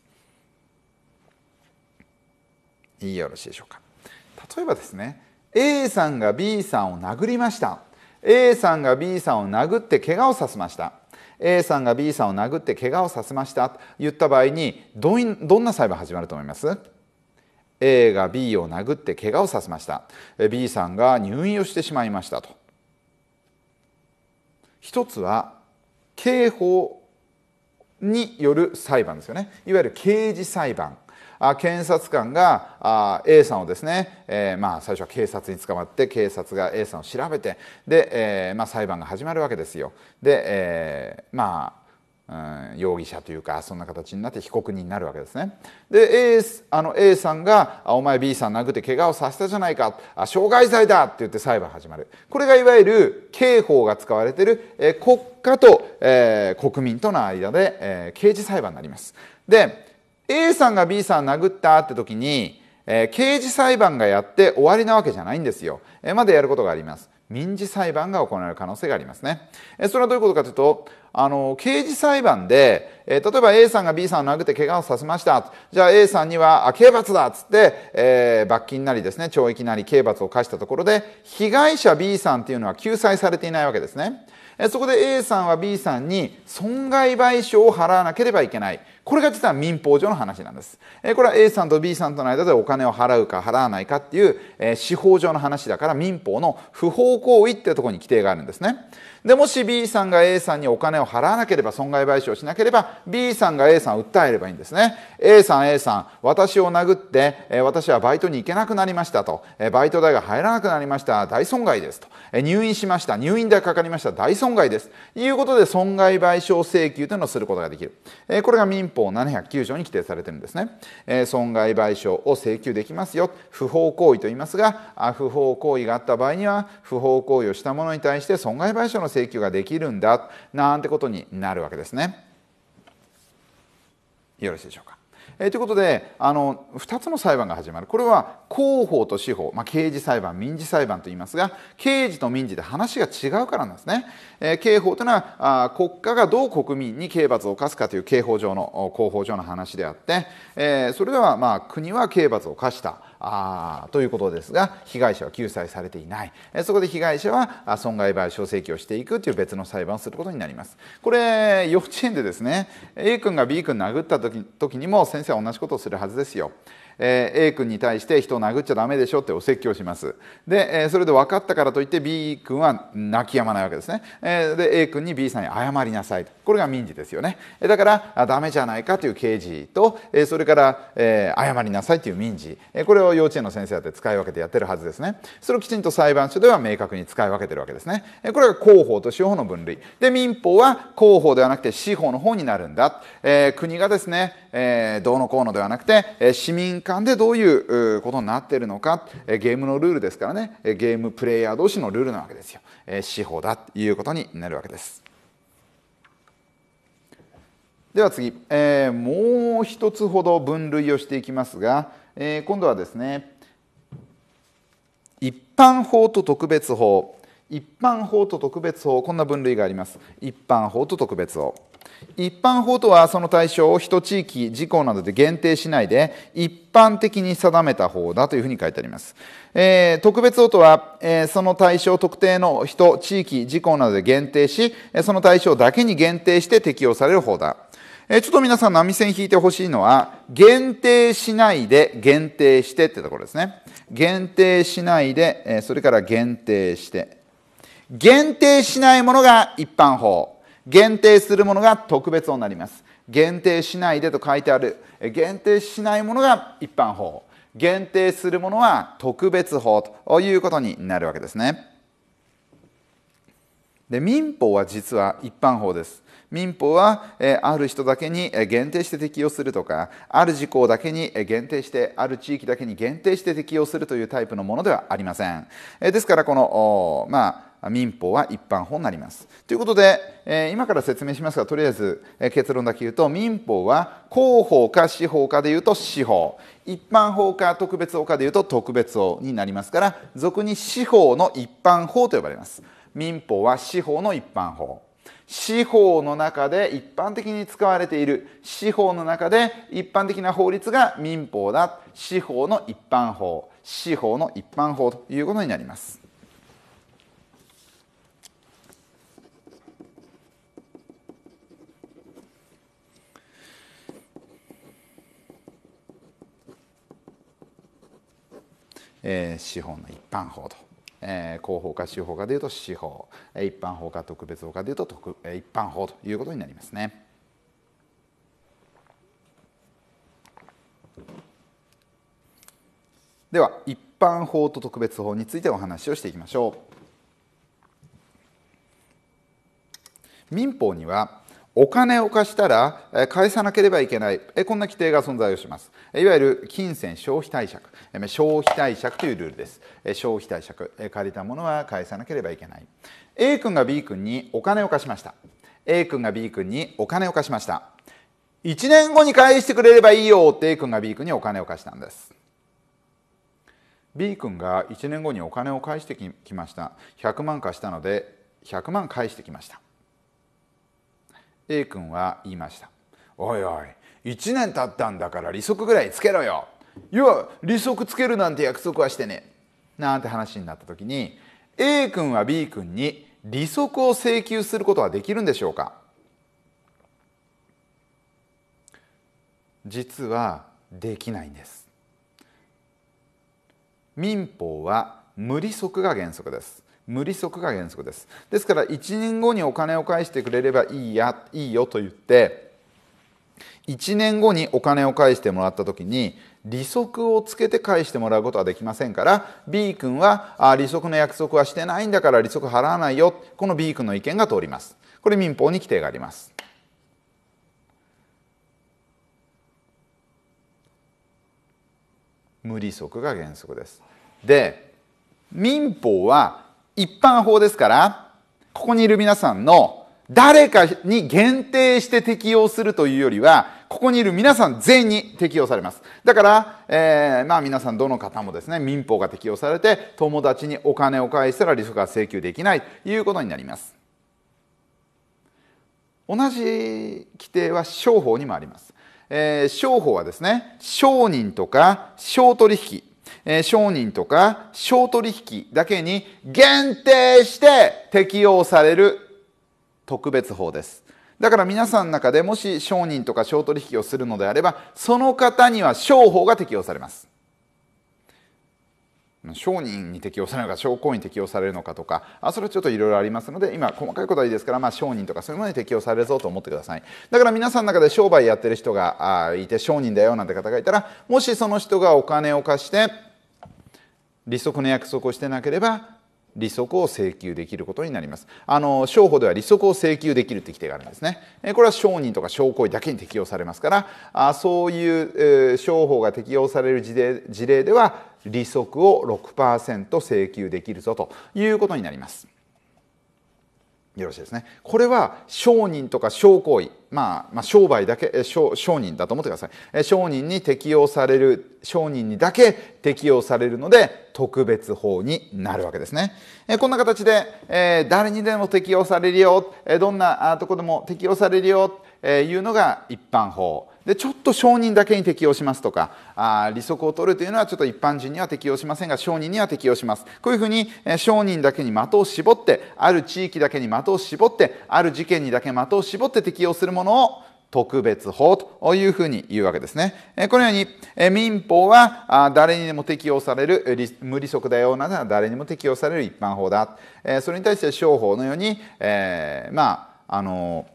よろしいでしょうか。例えばですね A さんが B さんを殴りました A さんが B さんを殴って怪我をさせました A さんが B さんを殴って怪我をさせましたと言った場合にどんな裁判始まると思います A が B を殴って怪我をさせました B さんが入院をしてしまいましたと一つは刑法による裁判ですよねいわゆる刑事裁判検察官が A さんをですね、えー、まあ最初は警察に捕まって警察が A さんを調べてで、えー、まあ裁判が始まるわけですよ。で、えー、まあうん、容疑者というかそんな形になって被告人になるわけですね。で A, あの A さんが「お前 B さん殴って怪我をさせたじゃないかあ傷害罪だ!」って言って裁判始まるこれがいわゆる刑法が使われている、えー、国家と、えー、国民との間で、えー、刑事裁判になります。で A さんが B さん殴ったって時に、えー、刑事裁判がやって終わりなわけじゃないんですよ、えー、まだやることがあります民事裁判が行われる可能性がありますね、えー、それはどういうことかというとあの刑事裁判で、えー、例えば A さんが B さんを殴って怪我をさせましたじゃあ A さんには刑罰だっつって、えー、罰金なりですね懲役なり刑罰を課したところで被害者 B さんっていうのは救済されていないわけですねそこで A さんは B さんに損害賠償を払わなければいけないこれが実は民法上の話なんです。えこれは A さんと B さんとの間でお金を払うか払わないかっていう、え司法上の話だから民法の不法行為っていうところに規定があるんですね。でもし B さんが A さんにお金を払わなければ損害賠償しなければ B さんが A さんを訴えればいいんですね A さん A さん私を殴って、え私はバイトに行けなくなりましたと、えバイト代が入らなくなりました大損害ですと、え入院しました入院代かかりました大損害ですということで損害賠償請求というのをすることができる、えこれが民法709条に規定されてるんですね、え損害賠償を請求できますよ不法行為と言いますが不法行為があった場合には不法行為をした者に対して損害賠償の請求ができるんだなんてことになるわけですね。よろしいでしょうか。えということであの2つの裁判が始まるこれは広報と司法、まあ、刑事裁判民事裁判と言いますが刑事と民事で話が違うからなんですね、えー、刑法というのはあ国家がどう国民に刑罰を課すかという刑法上の広報上の話であって、えー、それではまあ国は刑罰を課したあということですが被害者は救済されていないそこで被害者は損害賠償請求をしていくという別の裁判をすることになりますこれ幼稚園でですね A 君が B 君殴った時時にも先生は同じことをするはずですよえー、A 君に対して人を殴っちゃダメでしょってお説教しますで、えー、それで分かったからといって B 君は泣き止まないわけですね、えー、で A 君に B さんに謝りなさいとこれが民事ですよねだからダメじゃないかという刑事とそれから、えー、謝りなさいという民事これを幼稚園の先生だって使い分けてやってるはずですねそれをきちんと裁判所では明確に使い分けてるわけですねこれが広報と司法の分類で民法は広報ではなくて司法の方になるんだ、えー、国がですね、えー、どうのこうのではなくて、え市民間でどういうことになってるのか、えゲームのルールですからねゲームプレイヤー同士のルールなわけですよ、え司法だということになるわけですでは次、えー、もう一つほど分類をしていきますが、えー、今度はですね一般法と特別法一般法と特別法こんな分類があります一般法と特別法一般法とはその対象を一地域事項などで限定しないで一般的に定めた法だというふうに書いてあります、えー、特別法とは、えー、その対象特定の人地域事項などで限定しその対象だけに限定して適用される法だえちょっと皆さん波線引いてほしいのは、限定しないで限定してってところですね。限定しないで、えそれから限定して。限定しないものが一般法。限定するものが特別法になります。限定しないでと書いてある。限定しないものが一般法。限定するものは特別法ということになるわけですね。で民法は実は一般法です。民法は、ある人だけに限定して適用するとかある事項だけに限定してある地域だけに限定して適用するというタイプのものではありません、ですからこのまあ民法は一般法になります。ということで、今から説明しますが、とりあえず、結論だけ言うと、民法は公法か司法かで言うと司法、一般法か特別法かで言うと特別法になりますから、俗に司法の一般法と呼ばれます。民法は司法の一般法。司法の中で一般的に使われている司法の中で一般的な法律が民法だ司法の一般法司法の一般法ということになりますえー、司法の一般法とえー、広報か司法かでいうと司法一般法か特別法かでいうと特一般法ということになりますね。では一般法と特別法についてお話をしていきましょう。民法にはお金を貸したら返さなければいけないこんな規定が存在をしますいわゆる金銭消費貸借消費貸借というルールです消費貸借借りたものは返さなければいけない A 君が B 君にお金を貸しました A 君が B 君にお金を貸しました1年後に返してくれればいいよって A 君が B 君にお金を貸したんです B 君が1年後にお金を返してきました100万貸したので100万返してきました A 君は言いましたおいおい1年経ったんだから利息ぐらいつけろよいや利息つけるなんて約束はしてねなんて話になった時に A 君は B 君に利息を請求することはできるんでしょうか実はできないんです民法は無利息が原則です無利息が原則ですですから1年後にお金を返してくれればいいやいいよと言って1年後にお金を返してもらった時に利息をつけて返してもらうことはできませんから B 君はあ利息の約束はしてないんだから利息払わないよこの B 君の意見が通りますこれ民法に規定があります無利息が原則ですで民法は一般法ですから、ここにいる皆さんの誰かに限定して適用するというよりは、ここにいる皆さん全員に適用されます。だから、えー、まあ皆さんどの方もですね、民法が適用されて、友達にお金を返したら利息が請求できないということになります。同じ規定は商法にもあります。えー、商法はですね、商人とか商取引え商人とか商取引だけに限定して適用される特別法です。だから皆さんの中でもし商人とか商取引をするのであればその方には商法が適用されます。商人に適用されるのか商工に適用されるのかとかあそれはちょっといろいろありますので今細かいことはいいですから、まあ、商人とかそういうものに適用されるぞと思ってくださいだから皆さんの中で商売やってる人がいて商人だよなんて方がいたらもしその人がお金を貸して利息の約束をしてなければ利息を請求できることになりますあの商法では利息を請求できるって規定があるんですねこれは商人とか商行為だけに適用されますからあそういう、えー、商法が適用される事例事例では利息を6%請求できるぞということになりますよろしいですね。これは商人とか商行為、まあ、まあ、商売だけ商、商人だと思ってください。商人に適用される、商人にだけ適用されるので、特別法になるわけですね。えこんな形で、えー、誰にでも適用されるよ、どんなとこでも適用されるよ、えいうのが一般法。でちょっと承人だけに適用しますとかあ利息を取るというのはちょっと一般人には適用しませんが承人には適用しますこういうふうに、え承人だけに的を絞ってある地域だけに的を絞ってある事件にだけ的を絞って適用するものを特別法というふうに言うわけですね。このように民法は誰にでも適用される無利息だよなは誰にも適用される一般法だ。それに対して商法のように、えー、まああの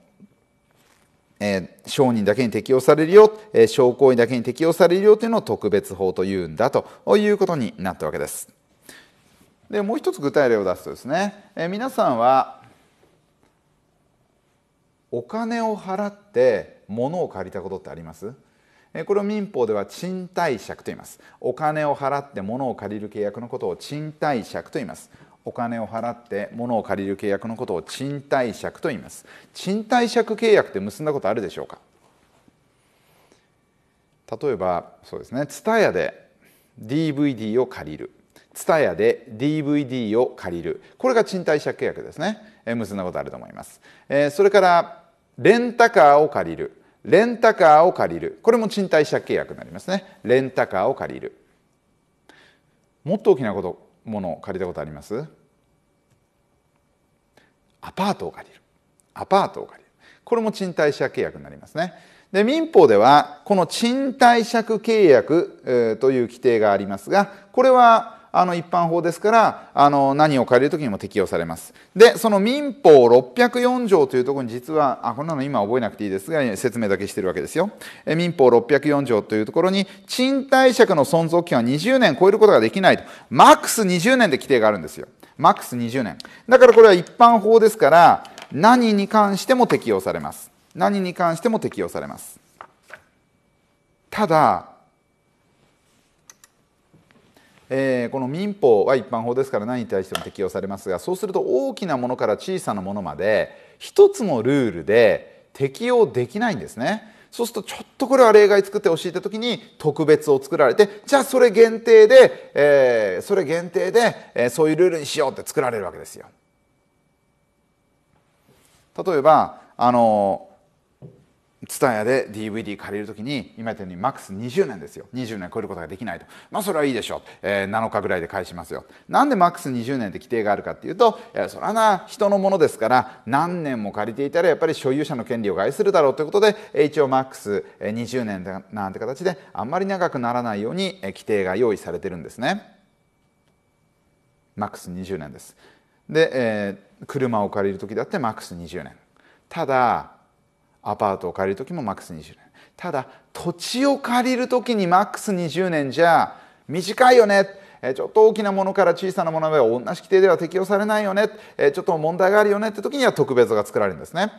え商人だけに適用されるよ、え商行為だけに適用されるよというのを特別法というんだということになったわけです。でもう一つ具体例を出すとですね、え皆さんはお金を払って物を借りたことってありますこれを民法では賃貸借と言いますお金を払って物を借りる契約のことを賃貸借と言いますお金を払って物を借りる契約のことを賃貸借と言います賃貸借契約って結んだことあるでしょうか例えばそうですね TSUTAYA で DVD を借りる TSUTAYA で DVD を借りるこれが賃貸借契約ですね、えー、結んだことあると思います、えー、それからレンタカーを借りるレンタカーを借りるこれも賃貸借契約になりますねレンタカーを借りるもっと大きなことものを借りたことありますアパートを借りるアパートを借りるこれも賃貸借契約になりますねで民法ではこの賃貸借契約という規定がありますがこれはあの一般法ですからあの何を変える時にも適用されますでその民法604条というところに実はあこんなの今覚えなくていいですが説明だけしてるわけですよ民法604条というところに賃貸借の存続期間は20年超えることができないとマックス20年で規定があるんですよマックス20年だからこれは一般法ですから何に関しても適用されます何に関しても適用されますただえー、この民法は一般法ですから何に対しても適用されますがそうすると大きなものから小さなものまで一つのルールで適用できないんですね。そうするとちょっとこれは例外作ってほしいって時に特別を作られてじゃあそれ限定で、えー、それ限定で、えー、そういうルールにしようって作られるわけですよ。例えばあの t s u で DVD 借りるときに今言ったようにマックス20年ですよ20年超えることができないとまあそれはいいでしょう、えー、7日ぐらいで返しますよなんでマックス20年って規定があるかっていうと、えー、それはな人のものですから何年も借りていたらやっぱり所有者の権利を害するだろうということで、えー、一応マックス20年なんて形であんまり長くならないように、えー、規定が用意されてるんですねマックス20年ですで、えー、車を借りる時だってマックス20年ただアパートを借りる時もマックス20年ただ土地を借りる時にマックス20年じゃ短いよねちょっと大きなものから小さなものまで同じ規定では適用されないよねちょっと問題があるよねって時には特別が作られるんですね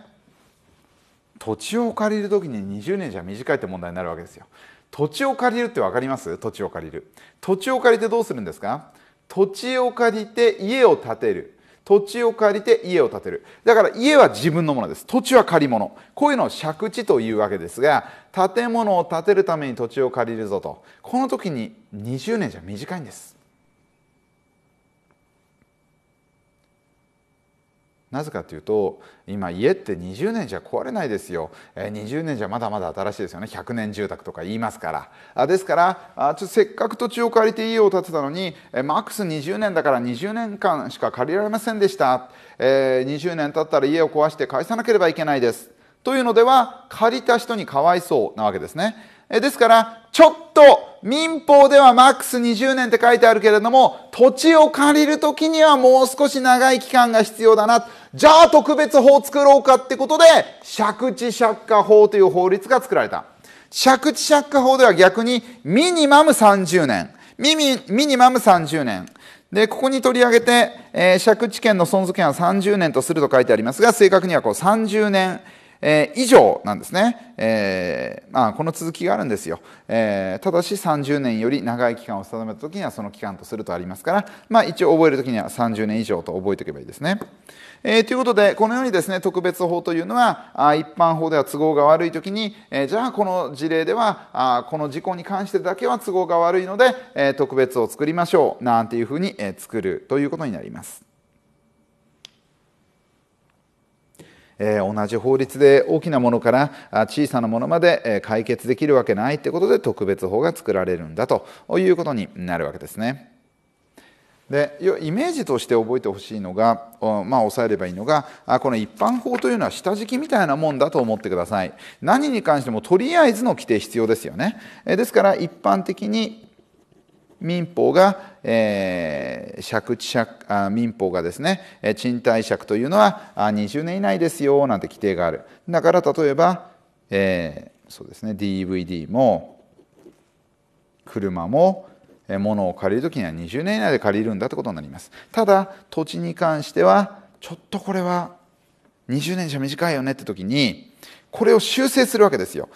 土地を借りる時に20年じゃ短いって問題になるわけですよ土地を借りるって分かります土地を借りる土地を借りてどうするんですか土地を借りて家を建てる土地を借りて家を建てるだから家は自分のものです土地は借り物こういうのを借地というわけですが建物を建てるために土地を借りるぞとこの時に20年じゃ短いんですなぜかというと今家って20年じゃ壊れないですよ、20年じゃまだまだ新しいですよね100年住宅とか言いますからですからちょせっかく土地を借りて家を建てたのに、マックス20年だから20年間しか借りられませんでした、20年経ったら家を壊して返さなければいけないですというのでは借りた人にかわいそうなわけですね。ですから、ちょっと民法ではマックス20年って書いてあるけれども、土地を借りるときにはもう少し長い期間が必要だな。じゃあ特別法を作ろうかってことで、借地借家法という法律が作られた。借地借家法では逆にミニマム30年。ミミミニマム30年。で、ここに取り上げて、えー、借地権の存続権は30年とすると書いてありますが、正確にはこう30年えー、以上なんですね、えー、まあ、この続きがあるんですよ、えー、ただし30年より長い期間を定めた時にはその期間とするとありますから、まあ、一応覚える時には30年以上と覚えておけばいいですね、えということでこのようにですね特別法というのはあ一般法では都合が悪い時に、えじゃあこの事例ではあこの事項に関してだけは都合が悪いので、え特別を作りましょうなんていうふうに、え作るということになりますえ同じ法律で大きなものから小さなものまで解決できるわけないってことで特別法が作られるんだということになるわけですね。でイメージとして覚えてほしいのが、まあ、押さえればいいのがこの一般法というのは下敷きみたいなもんだと思ってください何に関してもとりあえずの規定必要ですよねですから一般的に民法が、えー、借地借あ民法がですね、賃貸借というのはあ20年以内ですよなんて規定がある。だから例えば、えー、そうですね、DVD も車も、物を借りるときには20年以内で借りるんだってことになります。ただ土地に関してはちょっとこれは20年じゃ短いよねって時にこれを修正するわけですよ。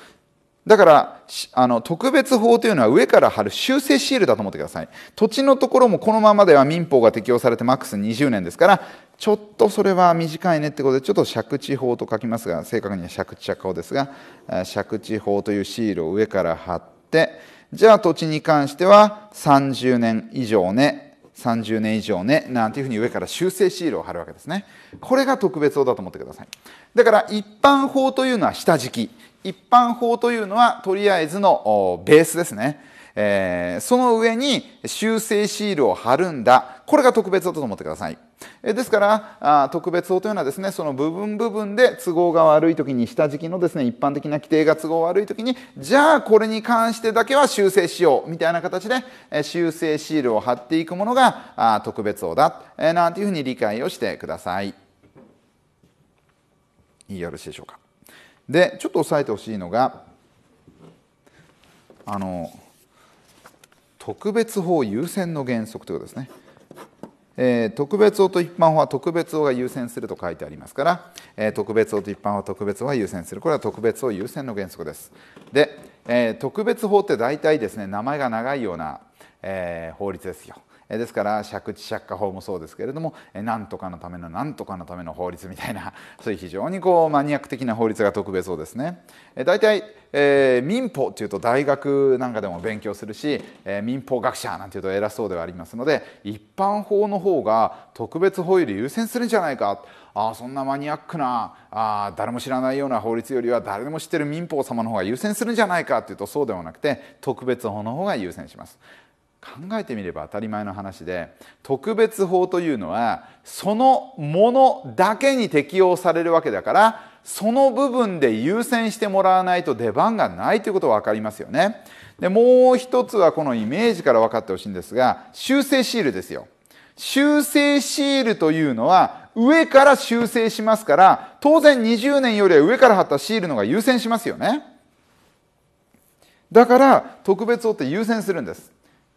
だからあの特別法というのは上から貼る修正シールだと思ってください土地のところもこのままでは民法が適用されてマックス20年ですからちょっとそれは短いねってことでちょっと借地法と書きますが正確には借地借法ですが借地法というシールを上から貼ってじゃあ土地に関しては30年以上ね30年以上ねなんていうふうに上から修正シールを貼るわけですねこれが特別法だと思ってくださいだから一般法というのは下敷き一般法というのはとりあえずのベースですね。えー、その上に修正シールを貼るんだこれが特別法だと思ってください、えー、ですからあ特別法というのはですねその部分部分で都合が悪い時に下敷きのですね一般的な規定が都合悪い時にじゃあこれに関してだけは修正しようみたいな形で、えー、修正シールを貼っていくものがあ特別法だ、えー、なんていうふうに理解をしてくださいよろしいでしょうか。でちょっと押さえてほしいのがあの特別法優先の原則ということですね。えー、特別法と一般法は特別法が優先すると書いてありますから、えー、特別法と一般法は特別法が優先するこれは特別法優先の原則ですで、えー、特別法って大体ですね名前が長いような、え法律ですよですから借地借家法もそうですけれども何とかのための何とかのための法律みたいな そういう非常にこうマニアック的な法律が特別そうですね。大体、えー、民法っていうと大学なんかでも勉強するし、えー、民法学者なんていうと偉そうではありますので一般法の方が特別法より優先するんじゃないかあそんなマニアックなあ誰も知らないような法律よりは誰でも知ってる民法様の方が優先するんじゃないかっていうとそうではなくて特別法の方が優先します考えてみれば当たり前の話で特別法というのはそのものだけに適用されるわけだからその部分で優先してもらわないと出番がないということは分かりますよね。でもう一つはこのイメージから分かってほしいんですが修正シールですよ。修正シールというのは上から修正しますから当然20年よりは上から貼ったシールのが優先しますよね。だから特別法って優先するんです。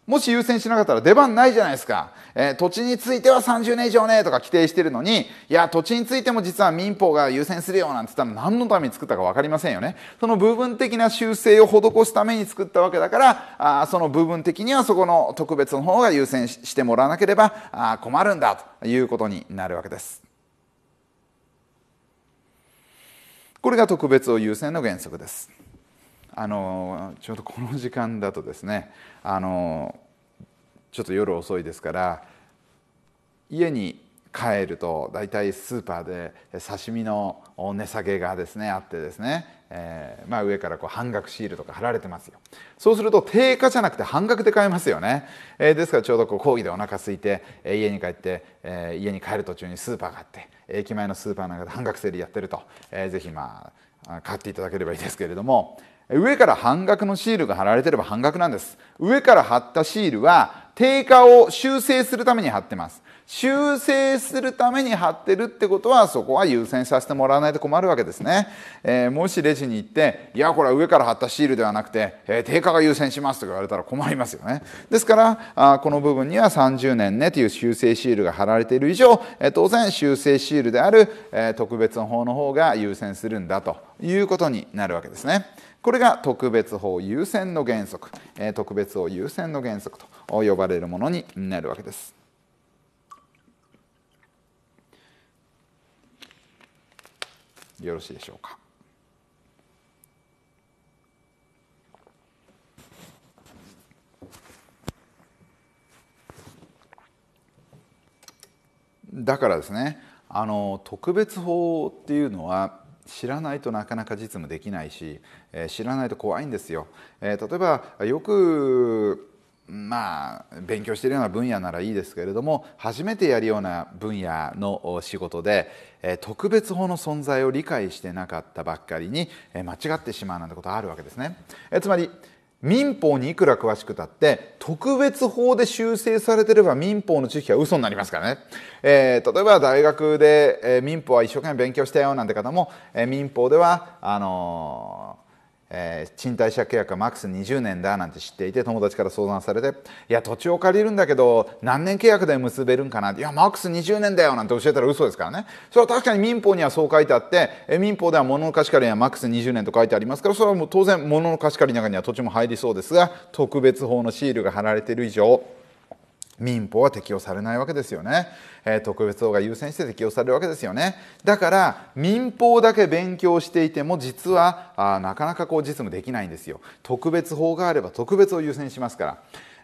もし優先しなかったら出番ないじゃないですか、えー、土地については30年以上ねとか規定してるのにいや土地についても実は民法が優先するよなんて言ったら何のために作ったか分かりませんよねその部分的な修正を施すために作ったわけだからあその部分的にはそこの特別の方が優先してもらわなければあ困るんだということになるわけですこれが特別を優先の原則ですあのちょうどこの時間だとですねあのちょっと夜遅いですから家に帰ると大体スーパーで刺身の値下げがですねあってですね、えー、まあ、上からこう半額シールとか貼られてますよそうすると定価じゃなくて半額で買えますよね、えー、ですからちょうどこう講義でお腹空いて、え家に帰って、えー、家に帰る途中にスーパーがあって駅前のスーパーなんかで半額セールやってると、えー、ぜひまあ買っていただければいいですけれども、上から半額のシールが貼られてれば半額なんです上から貼ったシールは定価を修正するために貼ってます修正するために貼ってるってことはそこは優先させてもらわないと困るわけですね、えー、もしレジに行って「いやこれは上から貼ったシールではなくて、えー、定価が優先します」と言われたら困りますよねですからあこの部分には30年ねという修正シールが貼られている以上、えー、当然修正シールである、え特別の方の方が優先するんだということになるわけですねこれが特別法優先の原則、え特別法優先の原則と呼ばれるものになるわけです。よろしいでしょうか。だからですねあの特別法っていうのは知らないとなかなか実務できないしえ知らないと怖いんですよ。え例えばよくまあ、勉強しているような分野ならいいですけれども初めてやるような分野の仕事で特別法の存在を理解してなかったばっかりに間違ってしまうなんてことあるわけですねえつまり民法にいくら詳しくたって特別法で修正されてれば民法の知識は嘘になりますからね、えー、例えば大学で、え民法は一生懸命勉強したよなんて方も、え民法ではあのーえー、賃貸借契約はマックス20年だなんて知っていて友達から相談されて「いや土地を借りるんだけど何年契約で結べるんかな」いやマックス20年だよ」なんて教えたら嘘ですからねそれは確かに民法にはそう書いてあってえ民法では物の貸し借りにはマックス20年と書いてありますからそれはもう当然物の貸し借りの中には土地も入りそうですが特別法のシールが貼られている以上民法は適用されないわけですよね、えー、特別法が優先して適用されるわけですよねだから民法だけ勉強していても実はあなかなかこう実務できないんですよ特別法があれば特別を優先しますから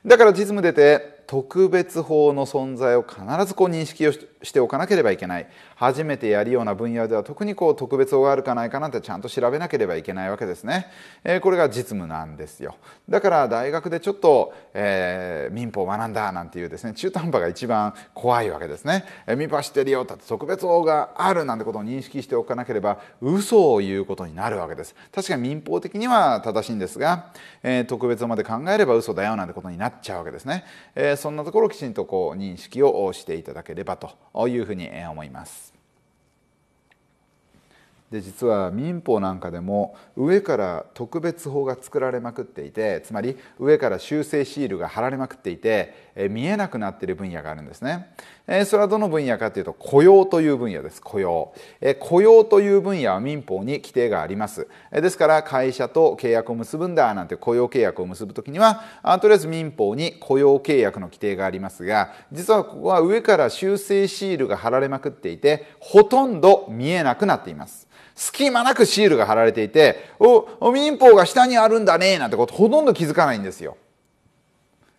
だから実務出て特別法の存在を必ずこう認識をしておかなければいけない初めてやるような分野では特にこう特別法があるかないかなんてちゃんと調べなければいけないわけですね、えー、これが実務なんですよだから大学でちょっと、えー、民法を学んだなんていうですね中途半端が一番怖いわけですね、えー、民法知ってるよって特別法があるなんてことを認識しておかなければ嘘を言うことになるわけです確かに民法的には正しいんですが、え特別法まで考えれば嘘だよなんてことになっちゃうわけですね、えそんなところをきちんとこう認識をしていただければというふうに思います。で実は民法なんかでも上から特別法が作られまくっていてつまり上から修正シールが貼られまくっていて見えなくなっている分野があるんですねそれはどの分野かというと雇用という分野です雇用雇用という分野は民法に規定がありますですから会社と契約を結ぶんだなんて雇用契約を結ぶ時にはとりあえず民法に雇用契約の規定がありますが実はここは上から修正シールが貼られまくっていてほとんど見えなくなっています隙間なくシールが貼られていてお民法が下にあるんだねなんてことほとんど気づかないんですよ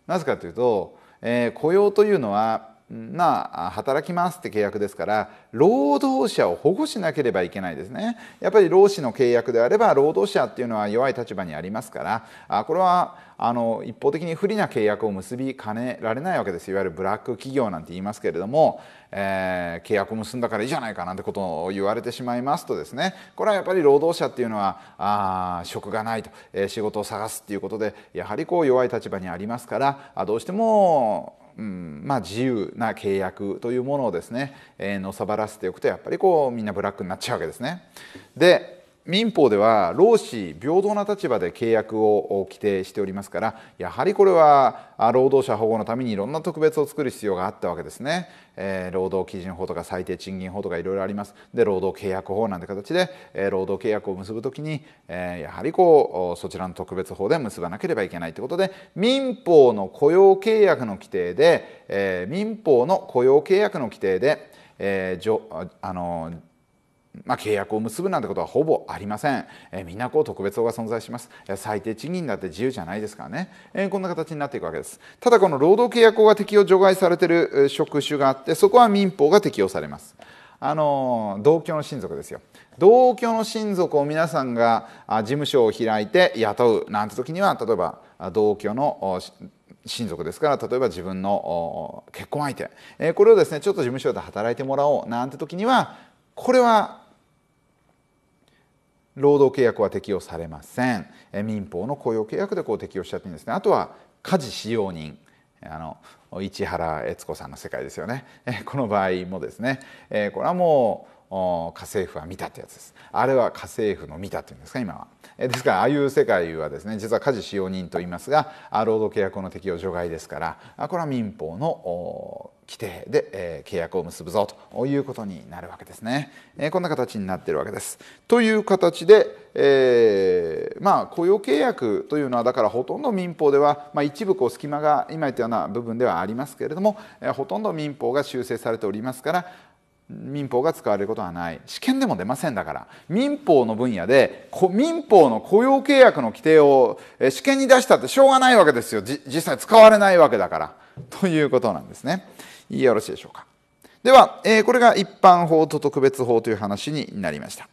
なぜかというとえー、雇用というのはな働きますって契約ですから労働者を保護しなければいけないですねやっぱり労使の契約であれば労働者っていうのは弱い立場にありますからあこれはあの一方的に不利な契約を結びかねられないわけですいわゆるブラック企業なんて言いますけれども、えー、契約を結んだからいいじゃないかなんてことを言われてしまいますとですねこれはやっぱり労働者っていうのはあ職がないと、えー、仕事を探すっていうことでやはりこう弱い立場にありますからどうしてもうん、まあ、自由な契約というものをですね、えー、のさばらせておくとやっぱりこうみんなブラックになっちゃうわけですね。で民法では労使平等な立場で契約を規定しておりますからやはりこれは労働者保護のためにいろんな特別を作る必要があったわけですね、えー、労働基準法とか最低賃金法とかいろいろありますで労働契約法なんて形で、えー、労働契約を結ぶときに、えー、やはりこうそちらの特別法で結ばなければいけないということで民法の雇用契約の規定で、えー、民法の雇用契約の規定で、えー、あのまあ、契約を結ぶなんてことはほぼありません、えー、みんなこう特別法が存在します最低賃金だって自由じゃないですからね、えー、こんな形になっていくわけですただこの労働契約法が適用除外されてる職種があってそこは民法が適用されますあの同居の親族ですよ同居の親族を皆さんが事務所を開いて雇うなんて時には例えば同居の親族ですから例えば自分の結婚相手これをですねちょっと事務所で働いてもらおうなんて時にはこれは労働契約は適用されません民法の雇用契約でこう適用しちゃっていいんですねあとは家事使用人あの市原悦子さんの世界ですよねこの場合もですねこれはもう家政婦は見たってやつですあれは家政婦の見たっていうんですか今はですからああいう世界はですね実は家事使用人と言いますが労働契約の適用除外ですからこれは民法の規定で、え契約を結ぶぞということになるわけですね、えこんな形になってるわけです。という形で、えー、まあ、雇用契約というのはだからほとんど民法では、まあ、一部こう隙間が今言ったような部分ではありますけれども、えほとんど民法が修正されておりますから民法が使われることはない試験でも出ませんだから民法の分野で民法の雇用契約の規定を試験に出したってしょうがないわけですよ実際使われないわけだからということなんですね。よろしいでしょうかでは、えー、これが一般法と特別法という話になりました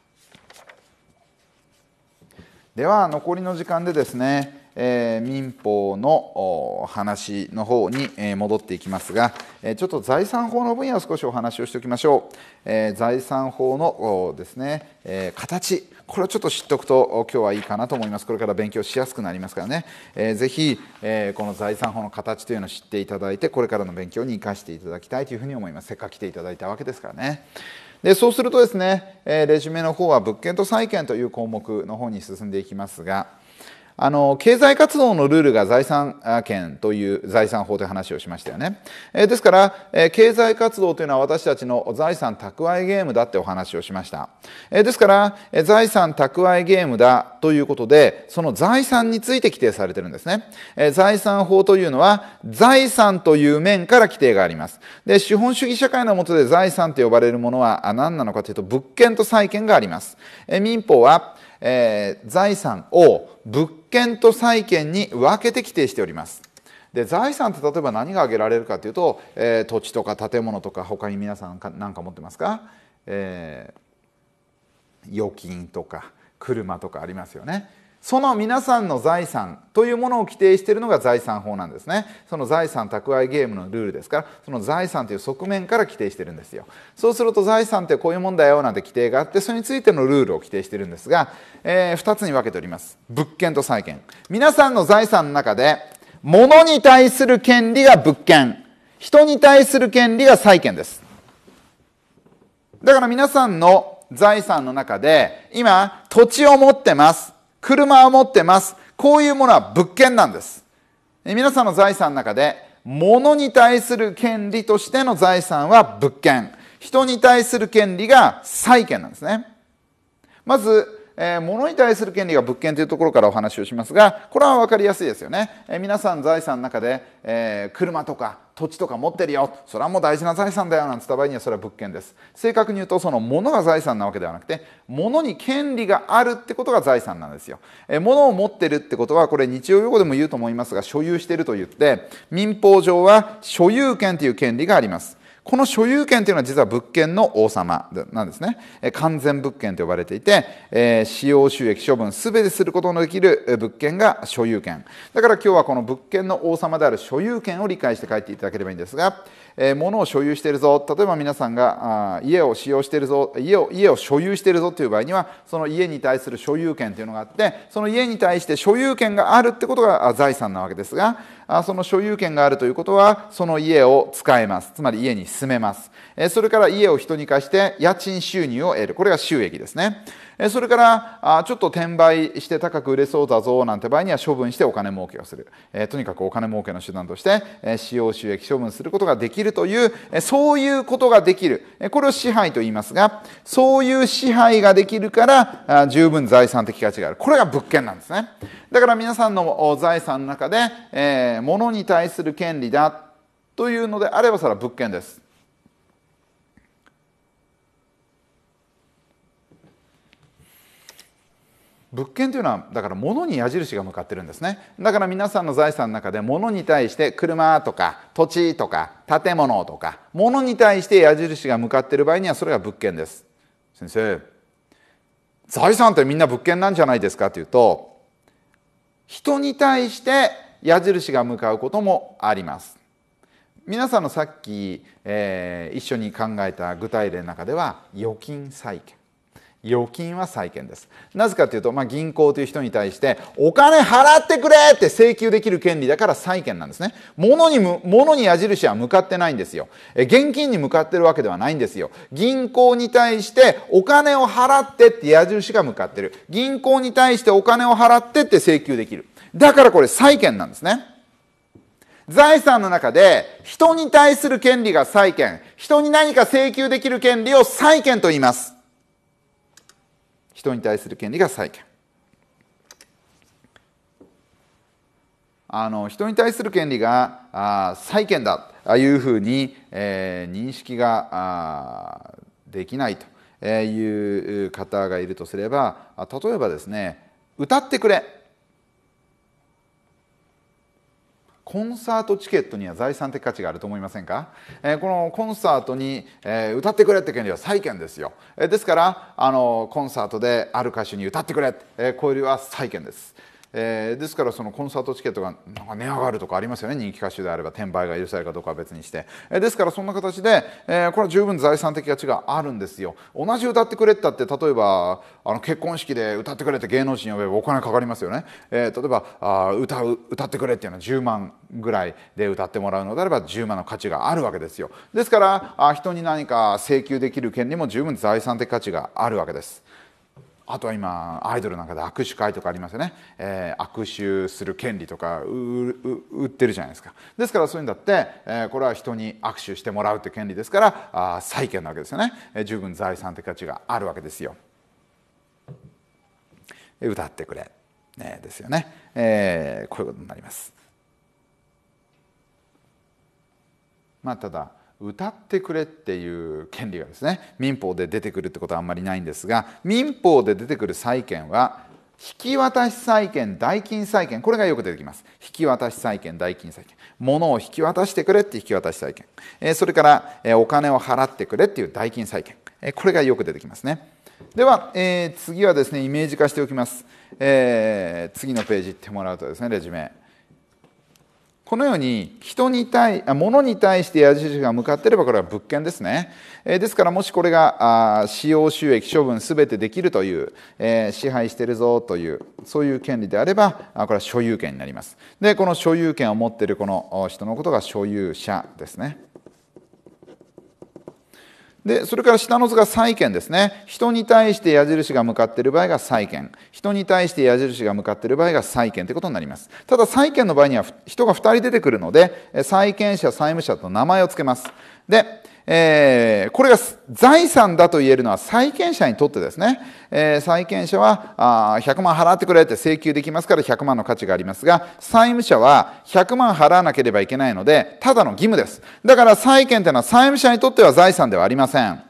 では残りの時間でですね、えー、民法の話の方に戻っていきますが、えちょっと財産法の分野を少しお話をしておきましょう、えー、財産法のですね、え形これをちょっと知っておくと今日はいいかなと思いますこれから勉強しやすくなりますからね、えー、ぜひ、えー、この財産法の形というのを知っていただいてこれからの勉強に生かしていただきたいというふうに思いますせっかく来ていただいたわけですからねでそうするとですね、えー、レジュメの方は物件と債権という項目の方に進んでいきますがあの経済活動のルールが財産権という財産法という話をしましたよね、えですから、え経済活動というのは私たちの財産蓄えゲームだってお話をしました、えですから、え財産蓄えゲームだということでその財産について規定されてるんですね、え財産法というのは財産という面から規定がありますで資本主義社会の下で財産と呼ばれるものは何なのかというと物件と債権があります、え民法は、え財産を物権と債権に分けて規定しておりますで財産って例えば何が挙げられるかというと、えー、土地とか建物とか他に皆さん何か持ってますか、えー、預金とか車とかありますよねその皆さんの財産というものを規定しているのが財産法なんですねその財産蓄えゲームのルールですからその財産という側面から規定してるんですよそうすると財産ってこういうもんだよなんて規定があってそれについてのルールを規定しているんですが、えー、2つに分けております物件と債権皆さんの財産の中で物に対する権利が物件人に対する権利が債権ですだから皆さんの財産の中で今土地を持ってます車を持ってます。こういうものは物件なんです。皆さんの財産の中で、物に対する権利としての財産は物件。人に対する権利が債権なんですね。まず、えー、物に対する権利が物件というところからお話をしますがこれは分かりやすいですよね、えー、皆さん財産の中で、えー、車とか土地とか持ってるよそれはもう大事な財産だよなんて言った場合にはそれは物件です正確に言うとその物が財産なわけではなくて物に権利があるってことが財産なんですよ、えー、物を持ってるってことはこれ日曜用語でも言うと思いますが所有してると言って民法上は所有権という権利がありますこの所有権というのは実は物件の王様なんですね。完全物件と呼ばれていて、えー、使用収益処分すべてすることのできる物件が所有権。だから今日はこの物件の王様である所有権を理解して帰っていただければいいんですが、えー、物を所有しているぞ。例えば皆さんがあ家を使用しているぞ家を、家を所有しているぞという場合には、その家に対する所有権というのがあって、その家に対して所有権があるってことが財産なわけですが、その所有権があるということはその家を使えますつまり家に住めますそれから家を人に貸して家賃収入を得るこれが収益ですねそれからちょっと転売して高く売れそうだぞなんて場合には処分してお金儲けをするとにかくお金儲けの手段として使用収益処分することができるというそういうことができるこれを支配と言いますがそういう支配ができるから十分財産的価値があるこれが物件なんですねだから皆さんの財産の中で物に対する権利だというのであればそれは物件です物件というのはだから物に矢印が向かってるんですねだから皆さんの財産の中で物に対して車とか土地とか建物とか物に対して矢印が向かってる場合にはそれが物件です先生財産ってみんな物件なんじゃないですかというと人に対して矢印が向かうこともあります皆さんのさっき、えー、一緒に考えた具体例の中では預金債権預金は債権ですなぜかというと、まあ、銀行という人に対してお金払ってくれって請求できる権利だから債権なんですね物にむ物に矢印は向かってないんですよえ現金に向かってるわけではないんですよ銀行に対してお金を払ってって矢印が向かってる銀行に対してお金を払ってって請求できるだからこれ債権なんですね財産の中で人に対する権利が債権人に何か請求できる権利を債権と言います人に対する権利が債権あの人に対する権利が債権だというふうに、えー、認識ができないという方がいるとすれば例えばですね歌ってくれコンサートチケットには財産的価値があると思いませんか、えー、このコンサートに、えー、歌ってくれって権利は債権ですよ、えー、ですからあのコンサートである歌手に歌ってくれ、えこれは債権ですえー、ですからそのコンサートチケットがなんか値上がるとかありますよね人気歌手であれば転売が許されるかどうかは別にして、えー、ですからそんな形で、えー、これは十分財産的価値があるんですよ同じ歌ってくれったって例えばあの結婚式で歌ってくれって芸能人呼べばお金かかりますよね、えー、例えばあ歌う歌ってくれっていうのは10万ぐらいで歌ってもらうのであれば10万の価値があるわけですよですからあ人に何か請求できる権利も十分財産的価値があるわけですあとは今アイドルなんかで握手会とかありますよね、えー、握手する権利とか売ってるじゃないですかですからそういうんだって、えー、これは人に握手してもらうって権利ですからあ債権なわけですよね、えー、十分財産的価値があるわけですよ歌ってくれ、ね、ですよね、えー、こういうことになりますまあただ歌ってくれっていう権利がですね民法で出てくるってことはあんまりないんですが民法で出てくる債権は引き渡し債権代金債権これがよく出てきます引き渡し債権代金債権物を引き渡してくれって引き渡し債権、えそれから、えお金を払ってくれっていう代金債権、えこれがよく出てきますねでは、えー、次はですねイメージ化しておきます、えー、次のページ行ってもらうとですねレジュメこのように人に対物に対して矢印が向かっていればこれは物件ですね、えですからもしこれが使用収益処分全てできるという、え支配してるぞというそういう権利であればこれは所有権になりますでこの所有権を持っているこの人のことが所有者ですねでそれから下の図が債権ですね人に対して矢印が向かっている場合が債権人に対して矢印が向かっている場合が債権ということになりますただ債権の場合には人が2人出てくるので債権者債務者と名前を付けますでえー、これが財産だと言えるのは債権者にとってですね、えー、債権者はあ100万払ってくれって請求できますから100万の価値がありますが債務者は100万払わなければいけないのでただの義務ですだから債権というのは債務者にとっては財産ではありません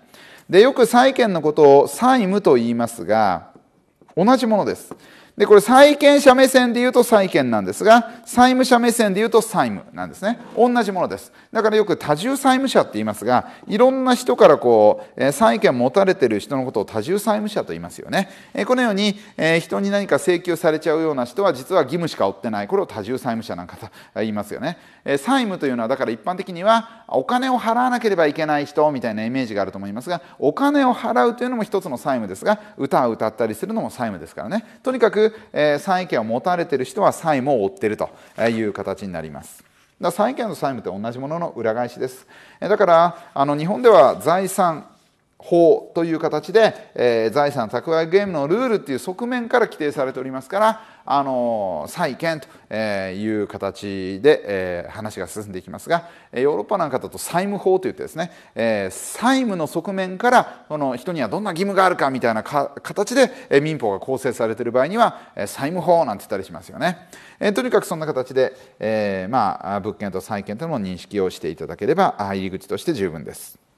でよく債権のことを債務と言いますが同じものですで、これ債権者目線で言うと債権なんですが、債務者目線で言うと債務なんですね。同じものです。だからよく多重債務者って言いますが、いろんな人からこう、債権持たれてる人のことを多重債務者と言いますよね。このように、人に何か請求されちゃうような人は実は義務しか負ってない。これを多重債務者なんかと言いますよね。債務というのは、だから一般的にはお金を払わなければいけない人みたいなイメージがあると思いますが、お金を払うというのも一つの債務ですが、歌を歌ったりするのも債務ですからね。とにかくえ債権を持たれている人は債務を負っているという形になります。だ債権の債務って同じものの裏返しです。だからあの日本では財産法という形で、えー、財産蓄えゲームのルールっていう側面から規定されておりますから、あのー、債権という形で、えー、話が進んでいきますがヨーロッパなんかだと債務法といってですね、えー、債務の側面からその人にはどんな義務があるかみたいな形で、え民法が構成されている場合には、え債務法なんて言ったりしますよね、えとにかくそんな形で、えまあ、物件と債権というの認識をしていただければ入り口として十分です。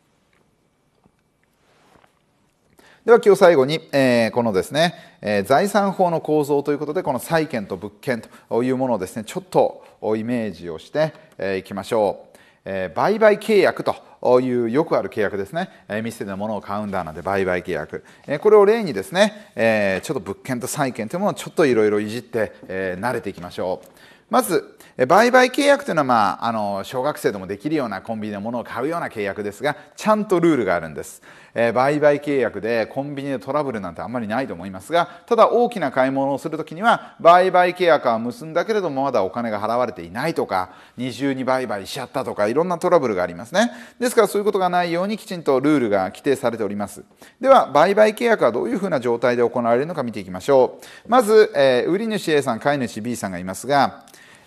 では今日最後に、えー、このですね、えー、財産法の構造ということでこの債権と物件というものをですねちょっとイメージをしてえー、いきましょう、えー、売買契約というよくある契約ですね、えー、店で物を買うんだなんて売買契約、えー、これを例にですね、えー、ちょっと物件と債権というものをちょっといろいろいじって、えー、慣れていきましょうまず売買契約というのは、まあ、あの小学生でもできるようなコンビニのものを買うような契約ですがちゃんとルールがあるんです、え売買契約でコンビニでトラブルなんてあんまりないと思いますがただ大きな買い物をするときには売買契約は結んだけれどもまだお金が払われていないとか二重に売買しちゃったとかいろんなトラブルがありますねですからそういうことがないようにきちんとルールが規定されておりますでは売買契約はどういうふうな状態で行われるのか見ていきましょうまず、えー、売り主 A さん買い主 B さんがいますが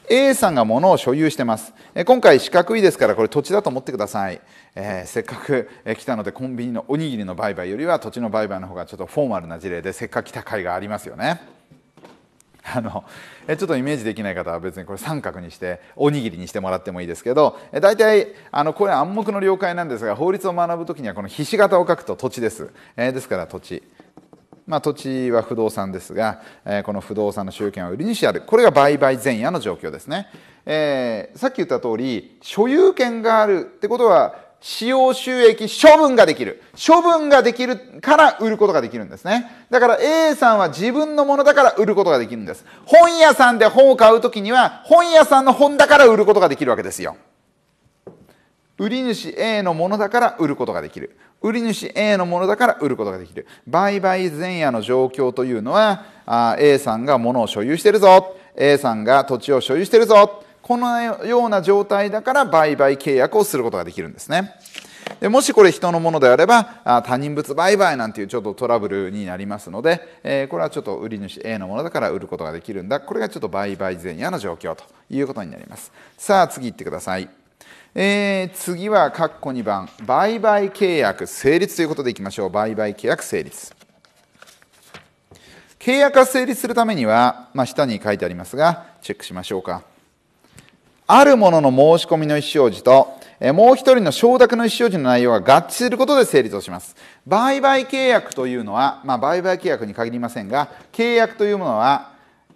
A さんが物を所有してます、え今回四角いですからこれ土地だと思ってください、えー、せっかく来たのでコンビニのおにぎりの売買よりは土地の売買の方がちょっとフォーマルな事例でせっかく来た甲斐がありますよねあのえちょっとイメージできない方は別にこれ三角にしておにぎりにしてもらってもいいですけどえ大体あのこれ暗黙の了解なんですが法律を学ぶ時にはこのひし形を書くと土地です、えですから土地まあ、土地は不動産ですが、えー、この不動産の所有権は売り主であるこれが売買前夜の状況ですね、えー、さっき言った通り所有権があるってことは使用収益処分ができる処分ができるから売ることができるんですねだから A さんは自分のものだから売ることができるんです本屋さんで本を買う時には本屋さんの本だから売ることができるわけですよ売り主 A のものだから売ることができる売り主 A のものだから売ることができる売買前夜の状況というのはあ A さんが物を所有してるぞ A さんが土地を所有してるぞこのような状態だから売買契約をすることができるんですねでもしこれ人のものであればあ他人物売買なんていうちょっとトラブルになりますので、えー、これはちょっと売り主 A のものだから売ることができるんだこれがちょっと売買前夜の状況ということになりますさあ次行ってくださいえー、次は括弧2番売買契約成立ということでいきましょう売買契約成立契約が成立するためには、まあ、下に書いてありますがチェックしましょうかあるものの申し込みの意思表示と、えー、もう一人の承諾の意思表示の内容が合致することで成立をします売買契約というのは、まあ、売買契約に限りませんが契約というものは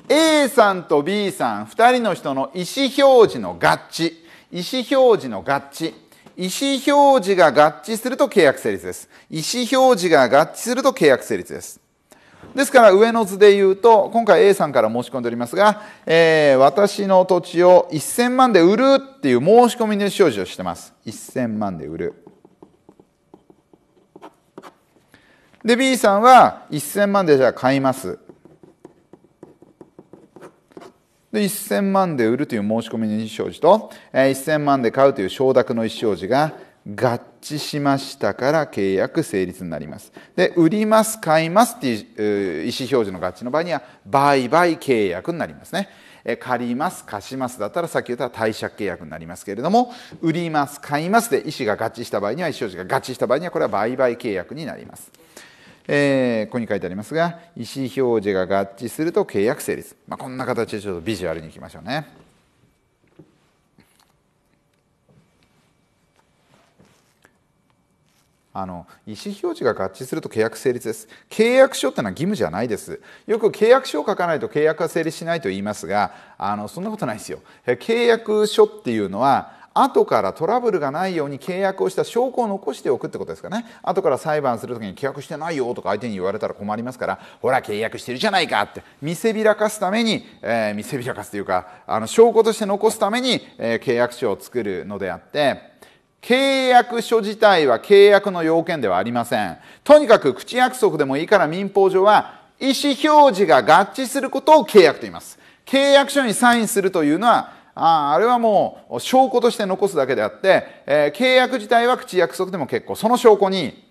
A さんと B さん2人の人の意思表示の合致意思表示の合致。意思表示が合致すると契約成立です。意思表示が合致すると契約成立です。ですから上の図で言うと、今回 A さんから申し込んでおりますが、えー、私の土地を1000万で売るっていう申し込みの表示をしてます。1000万で売る。で、B さんは1000万でじゃあ買います。で1000万で売るという申し込みの意思表示と1000万で買うという承諾の意思表示が合致しましたから契約成立になります。で、売ります、買いますという意思表示の合致の場合には売買契約になりますね。借ります、貸しますだったらさっき言った貸借契約になりますけれども、売ります、買いますで意思が合致した場合には、意思表示が合致した場合にはこれは売買契約になります。えー、ここに書いてありますが意思表示が合致すると契約成立、まあ、こんな形でちょっとビジュアルにいきましょうね。あの意思表示が合致すると契約成立です。契約書ってのは義務じゃないです。よく契約書を書かないと契約は成立しないと言いますが、あのそんなことないですよ。契約書っていうのは後からトラブルがないように契約をした証拠を残しておくってことですかね後から裁判する時に契約してないよとか相手に言われたら困りますからほら契約してるじゃないかって見せびらかすために、えー、見せびらかすというかあの証拠として残すために、えー、契約書を作るのであって契約書自体は契約の要件ではありません。とにかく口約束でもいいから民法上は意思表示が合致することを契約と言います。契約書にサインするというのはああれはもう証拠として残すだけであって、えー、契約自体は口約束でも結構その証拠に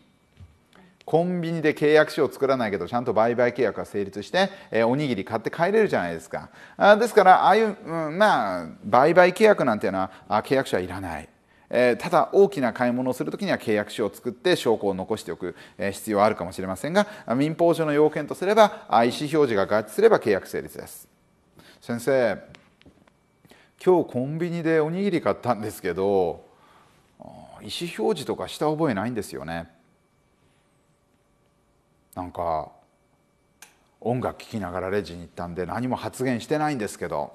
コンビニで契約書を作らないけどちゃんと売買契約が成立して、えー、おにぎり買って帰れるじゃないですかあですからああいう、うん、まあ売買契約なんていうのはあ契約書はいらないえー、ただ大きな買い物をするときには契約書を作って証拠を残しておく、えー、必要はあるかもしれませんが民法上の要件とすれば意思表示が合致すれば契約成立です先生今日コンビニでおにぎり買ったんですけど意思表示とかした覚えないんですよねなんか音楽聴きながらレジに行ったんで何も発言してないんですけど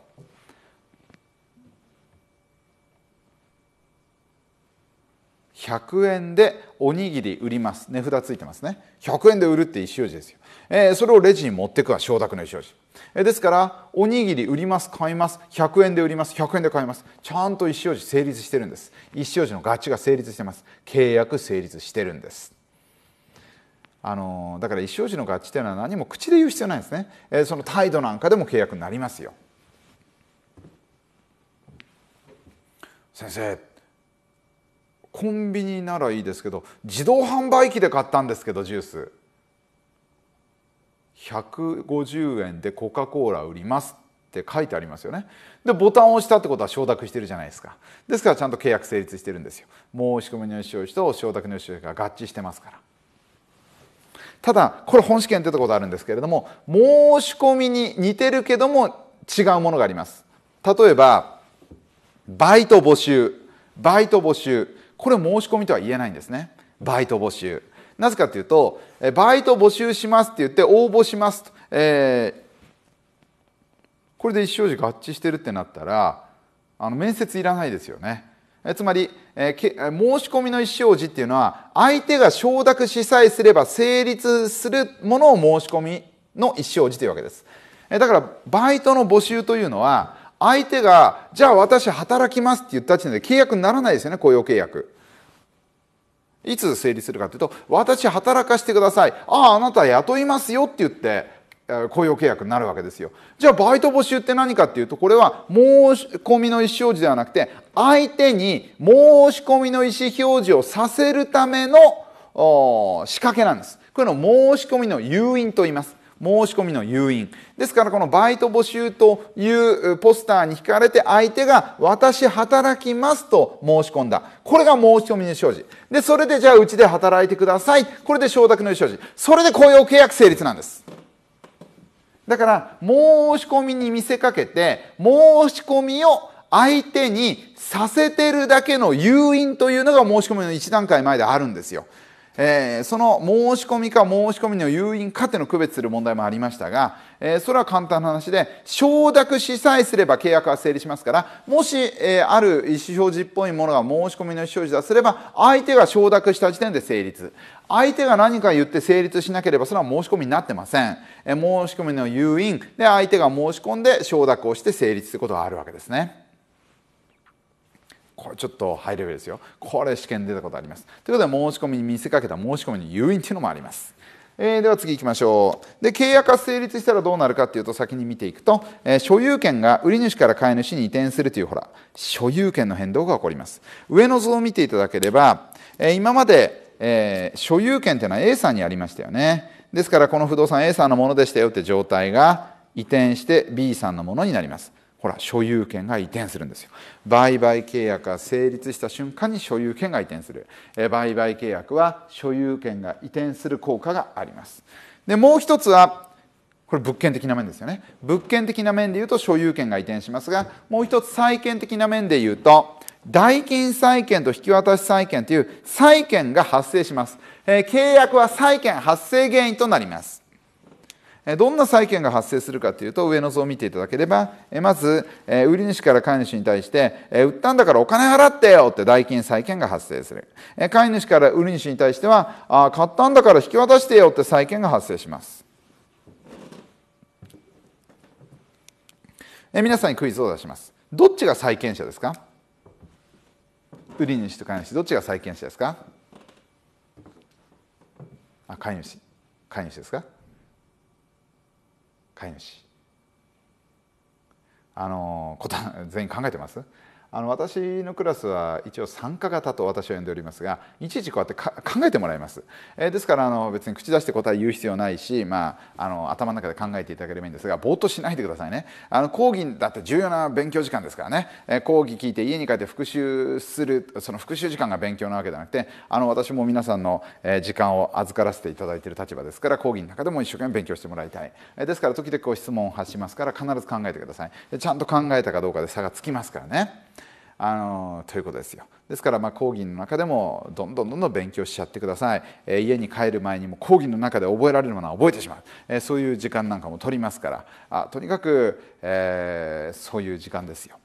100円でおにぎり売ります値札ついてますね100円で売るって意思表示ですよえー、それをレジに持っていくは承諾の意思表示、えー、ですからおにぎり売ります買います100円で売ります100円で買いますちゃんと意思表示成立してるんです意思表示の合致が成立してます契約成立してるんですあのだから意思表示の合致というのは何も口で言う必要ないんですね、えー、その態度なんかでも契約になりますよ先生コンビニならいいですけど自動販売機で買ったんですけどジュース150円でコカ・コーラ売りますって書いてありますよねでボタンを押したってことは承諾してるじゃないですかですからちゃんと契約成立してるんですよ申し込みの主張と承諾の主張が合致してますからただこれ本試験出たことあるんですけれども申し込みに似てるけども違うものがあります例えばバイト募集バイト募集これ申し込みとは言えないんですねバイト募集なぜかというとバイト募集しますって言って応募しますと、えー、これで一生寺合致してるってなったらあの面接いらないですよね。つまり、え申し込みの一生児っていうのは相手が承諾しさえすれば成立するものを申し込みの一生児というわけです、えだからバイトの募集というのは相手がじゃあ私働きますって言った時点で契約にならないですよね雇用契約いつ成立するかというと私働かしてくださいあああなた雇いますよって言って雇用契約になるわけですよ。じゃあバイト募集って何かっていうとこれは申し込みの意思表示ではなくて相手に申し込みの意思表示をさせるための仕掛けなんです。これの申し込みの誘引と言います。申し込みの誘引ですからこのバイト募集というポスターに惹かれて相手が私働きますと申し込んだこれが申し込みの所持でそれでじゃあうちで働いてくださいこれで承諾の表示。それで雇用契約成立なんですだから申し込みに見せかけて申し込みを相手にさせてるだけの誘引というのが申し込みの1段階前であるんですよえー、その申し込みか申し込みの誘引かっいうのを区別する問題もありましたが、えー、それは簡単な話で承諾しさえすれば契約は成立しますからもし、えー、ある意思表示っぽいものが申し込みの意思表示だすれば相手が承諾した時点で成立相手が何か言って成立しなければそれは申し込みになってません、え申し込みの誘引で相手が申し込んで承諾をして成立することがあるわけですね。これちょっとハイレベルですよこれ試験出たことありますということで申し込みに見せかけた申し込みに誘引っていうのもありますえー、では次行きましょうで契約が成立したらどうなるかっていうと先に見ていくと、えー、所有権が売り主から買い主に移転するというほら所有権の変動が起こります上の図を見ていただければ、えー、今まで、え所有権っていうのは A さんにありましたよねですからこの不動産 A さんのものでしたよって状態が移転して B さんのものになりますほら所有権が移転するんですよ売買契約が成立した瞬間に所有権が移転する売買契約は所有権が移転する効果がありますでもう一つはこれ物件的な面ですよね物件的な面でいうと所有権が移転しますがもう一つ債権的な面でいうと代金債権と引き渡し債権という債権が発生します、えー、契約は債権発生原因となりますどんな債権が発生するかというと上の図を見ていただければまず売り主から買い主に対して売ったんだからお金払ってよって代金債権が発生する買い主から売り主に対しては買ったんだから引き渡してよって債権が発生します皆さんにクイズを出しますどっちが債権者ですか売り主と買い主どっちが債権者ですかあ買い主買い主ですか飼い主あのこと全員考えてますあの私のクラスは一応参加型と私は呼んでおりますがいちいちこうやって考えてもらいます、えー、ですからあの別に口出して答え言う必要ないし、まあ、あの頭の中で考えていただければいいんですがぼーっとしないでくださいねあの講義だって重要な勉強時間ですからね、えー、講義聞いて家に帰って復習するその復習時間が勉強なわけじゃなくてあの私も皆さんの時間を預からせていただいている立場ですから講義の中でも一生懸命勉強してもらいたい、えー、ですから時々こう質問を発しますから必ず考えてくださいちゃんと考えたかどうかで差がつきますからね。あのということですよですからまあ講義の中でもどんどんどんどん勉強しちゃってください、えー、家に帰る前にも講義の中で覚えられるものは覚えてしまう、えー、そういう時間なんかも取りますからあとにかく、えー、そういう時間ですよ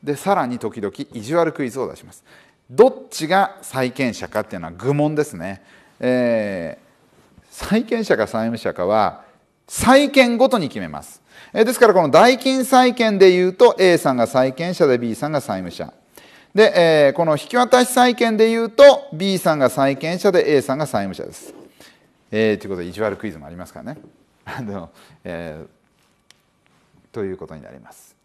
でさらに時々意地悪クイズを出しますどっちが債権者かっていうのは愚問ですね、え債権者か債務者かは債権ごとに決めますえですからこの代金債権でいうと A さんが債権者で B さんが債務者。で、えこの引き渡し債権でいうと B さんが債権者で A さんが債務者です。えー、ということで意地悪クイズもありますからね。あのえー、ということになります。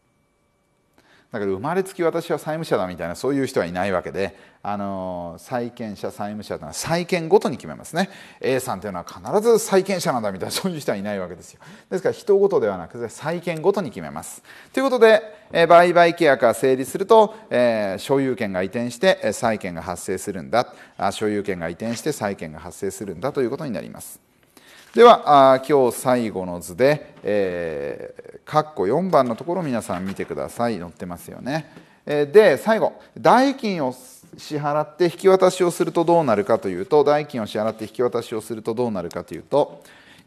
だから生まれつき私は債務者だみたいなそういう人はいないわけであの債権者債務者というのは債権ごとに決めますね A さんというのは必ず債権者なんだみたいなそういう人はいないわけですよですから人ごとではなくて債権ごとに決めますということで、え売買契約が成立すると、えー、所有権が移転して債権が発生するんだ所有権が移転して債権が発生するんだということになりますでは今日最後の図で、えー、括弧4番のところ皆さん見てください載ってますよね、えー、で最後代金を支払って引き渡しをするとどうなるかというと代金を支払って引き渡しをするとどうなるかというと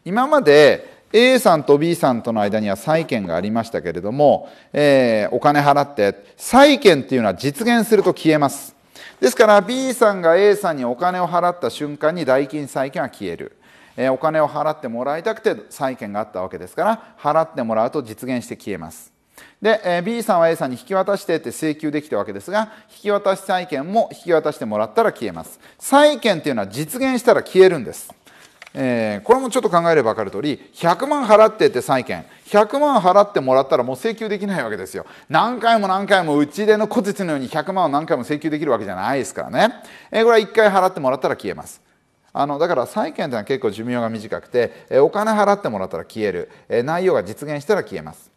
今まで A さんと B さんとの間には債権がありましたけれども、えー、お金払って債権っていうのは実現すると消えますですから B さんが A さんにお金を払った瞬間に代金債権は消えるえお金を払ってもらいたくて債権があったわけですから払ってもらうと実現して消えますで、え B さんは A さんに引き渡してって請求できたわけですが引き渡し債権も引き渡してもらったら消えます債権っていうのは実現したら消えるんですえー、これもちょっと考えれば分かるとおり100万払ってって債権100万払ってもらったらもう請求できないわけですよ何回も何回もうちでの小槌のように100万を何回も請求できるわけじゃないですからね、えー、これは1回払ってもらったら消えますあのだから債権というのは結構寿命が短くて、えお金払ってもらったら消える、え内容が実現したら消えます。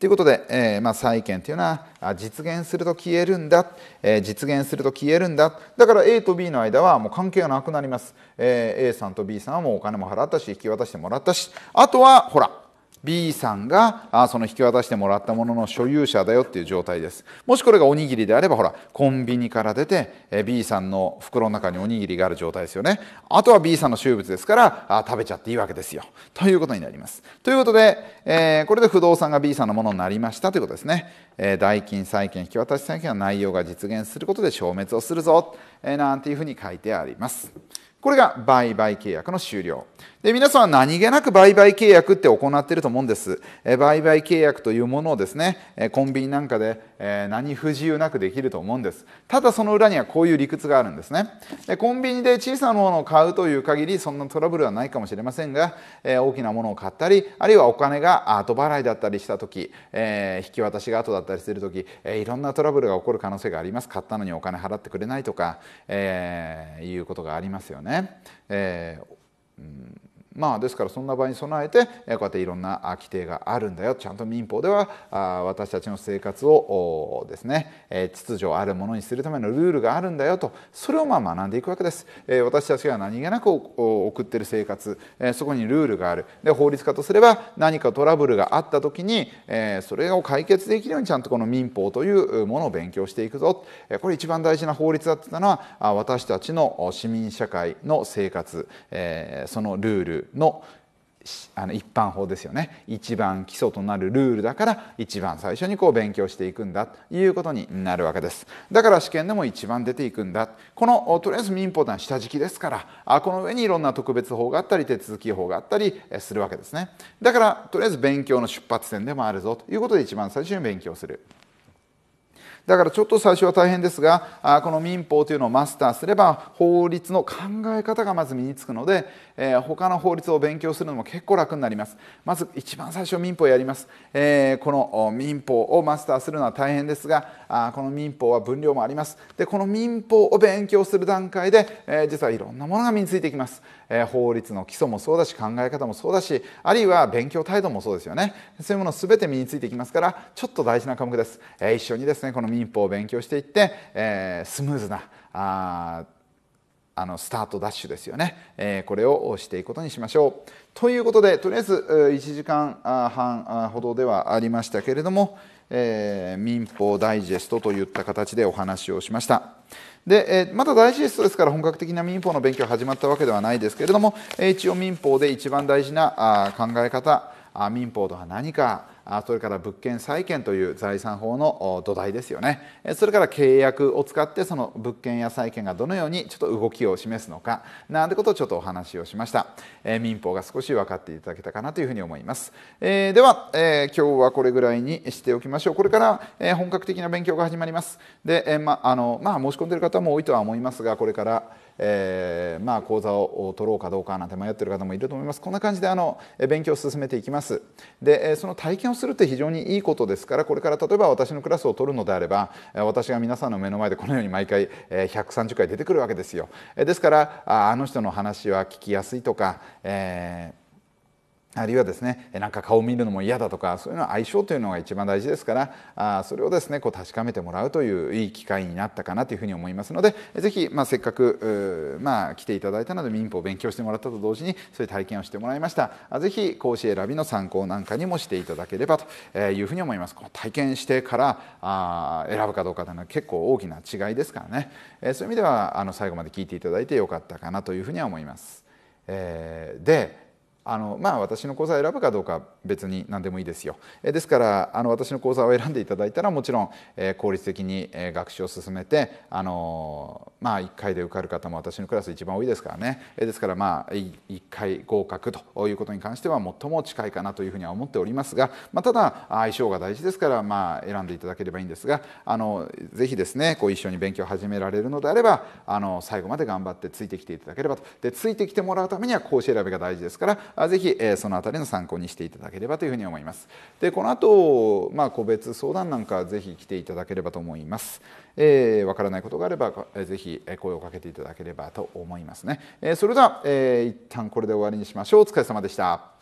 ということで、えまあ、債権というのは実現すると消えるんだ、え実現すると消えるんだだから A と B の間はもう関係がなくなります、え A さんと B さんはもうお金も払ったし引き渡してもらったしあとはほら B さんがあその引き渡してもらったものの所有者だよっていう状態ですもしこれがおにぎりであればほらコンビニから出てえ B さんの袋の中におにぎりがある状態ですよねあとは B さんの収物ですからあ食べちゃっていいわけですよということになりますということで、えー、これで不動産が B さんのものになりましたということですね、えー、代金債権引き渡し債権は内容が実現することで消滅をするぞ、えー、なんていうふうに書いてありますこれが売買契約の終了で皆さんは何気なく売買契約って行ってると思うんです、え売買契約というものをですね、えコンビニなんかで、え何不自由なくできると思うんですただその裏にはこういう理屈があるんですねでコンビニで小さなものを買うという限りそんなトラブルはないかもしれませんが、え大きなものを買ったりあるいはお金が後払いだったりした時、え引き渡しが後だったりする時、えいろんなトラブルが起こる可能性があります買ったのにお金払ってくれないとか、えいうことがありますよね、えーうんまあ、ですからそんな場合に備えてこうやっていろんな規定があるんだよちゃんと民法では私たちの生活をですね秩序あるものにするためのルールがあるんだよとそれをまあ学んでいくわけです私たちが何気なく送ってる生活そこにルールがあるで法律家とすれば何かトラブルがあった時にそれを解決できるようにちゃんとこの民法というものを勉強していくぞこれ一番大事な法律だったのは私たちの市民社会の生活そのルールのあの一般法ですよね一番基礎となるルールだから一番最初にこう勉強していくんだということになるわけですだから試験でも一番出ていくんだこのとりあえず民法というのは下敷きですからあこの上にいろんな特別法があったり手続き法があったりするわけですねだからとりあえず勉強の出発点でもあるぞということで一番最初に勉強するだからちょっと最初は大変ですがこの民法というのをマスターすれば法律の考え方がまず身につくのでえー、他の法律を勉強するのも結構楽になりますまず一番最初民法やります、えー、この民法をマスターするのは大変ですがあこの民法は分量もありますでこの民法を勉強する段階で、えー、実はいろんなものが身についてきます、え法律の基礎もそうだし考え方もそうだしあるいは勉強態度もそうですよねそういうものすべて身についてきますからちょっと大事な科目です、え一緒にですねこの民法を勉強していって、えスムーズなああのスタートダッシュですよね、えこれをしていくことにしましょう。ということでとりあえず1時間半ほどではありましたけれども、えー、民法ダイジェストといった形でお話をしました。で、えまたダイジェストですから本格的な民法の勉強始まったわけではないですけれども、え一応民法で一番大事なあ考え方あ民法とは何かそれから物件債権という財産法の土台ですよねそれから契約を使ってその物件や債権がどのようにちょっと動きを示すのかなんてことをちょっとお話をしました、え民法が少し分かっていただけたかなというふうに思います、えでは、え今日はこれぐらいにしておきましょうこれから、え本格的な勉強が始まりますで、えまあのまあ、申し込んでる方も多いとは思いますがこれからえー、まあ、講座を取ろうかどうかなんて迷ってる方もいると思いますこんな感じであの勉強を進めていきますでその体験をするって非常にいいことですからこれから例えば私のクラスを取るのであれば私が皆さんの目の前でこのように毎回130回出てくるわけですよですからあの人の話は聞きやすいとか、えーあるいはですねなんか顔を見るのも嫌だとかそういうのは相性というのが一番大事ですからあそれをですねこう確かめてもらうといういい機会になったかなというふうに思いますのでぜひ、まあ、せっかくまあ、来ていただいたので民法を勉強してもらったと同時にそういう体験をしてもらいました是非講師選びの参考なんかにもしていただければというふうに思いますこの体験してからあ選ぶかどうかというのは結構大きな違いですからね、えそういう意味ではあの最後まで聞いていただいてよかったかなというふうには思います。えー、であのまあ、私の講座を選ぶかどうか別に何でもいいですよですからあの私の講座を選んでいただいたらもちろん、え効率的に、え学習を進めて、あのまあ、1回で受かる方も私のクラス一番多いですからねですから、まあ、1回合格ということに関しては最も近いかなというふうには思っておりますが、まあ、ただ相性が大事ですから、まあ、選んでいただければいいんですがあのぜひですねこう一緒に勉強を始められるのであればあの最後まで頑張ってついてきていただければとでついてきてもらうためには講師選びが大事ですからぜひそのあたりの参考にしていただければというふうに思います。でこの後、まあ、個別相談なんかぜひ来ていただければと思います。えー、分からないことがあればぜひ声をかけていただければと思いますね。えそれでは、えー、一旦これで終わりにしましょう。お疲れ様でした。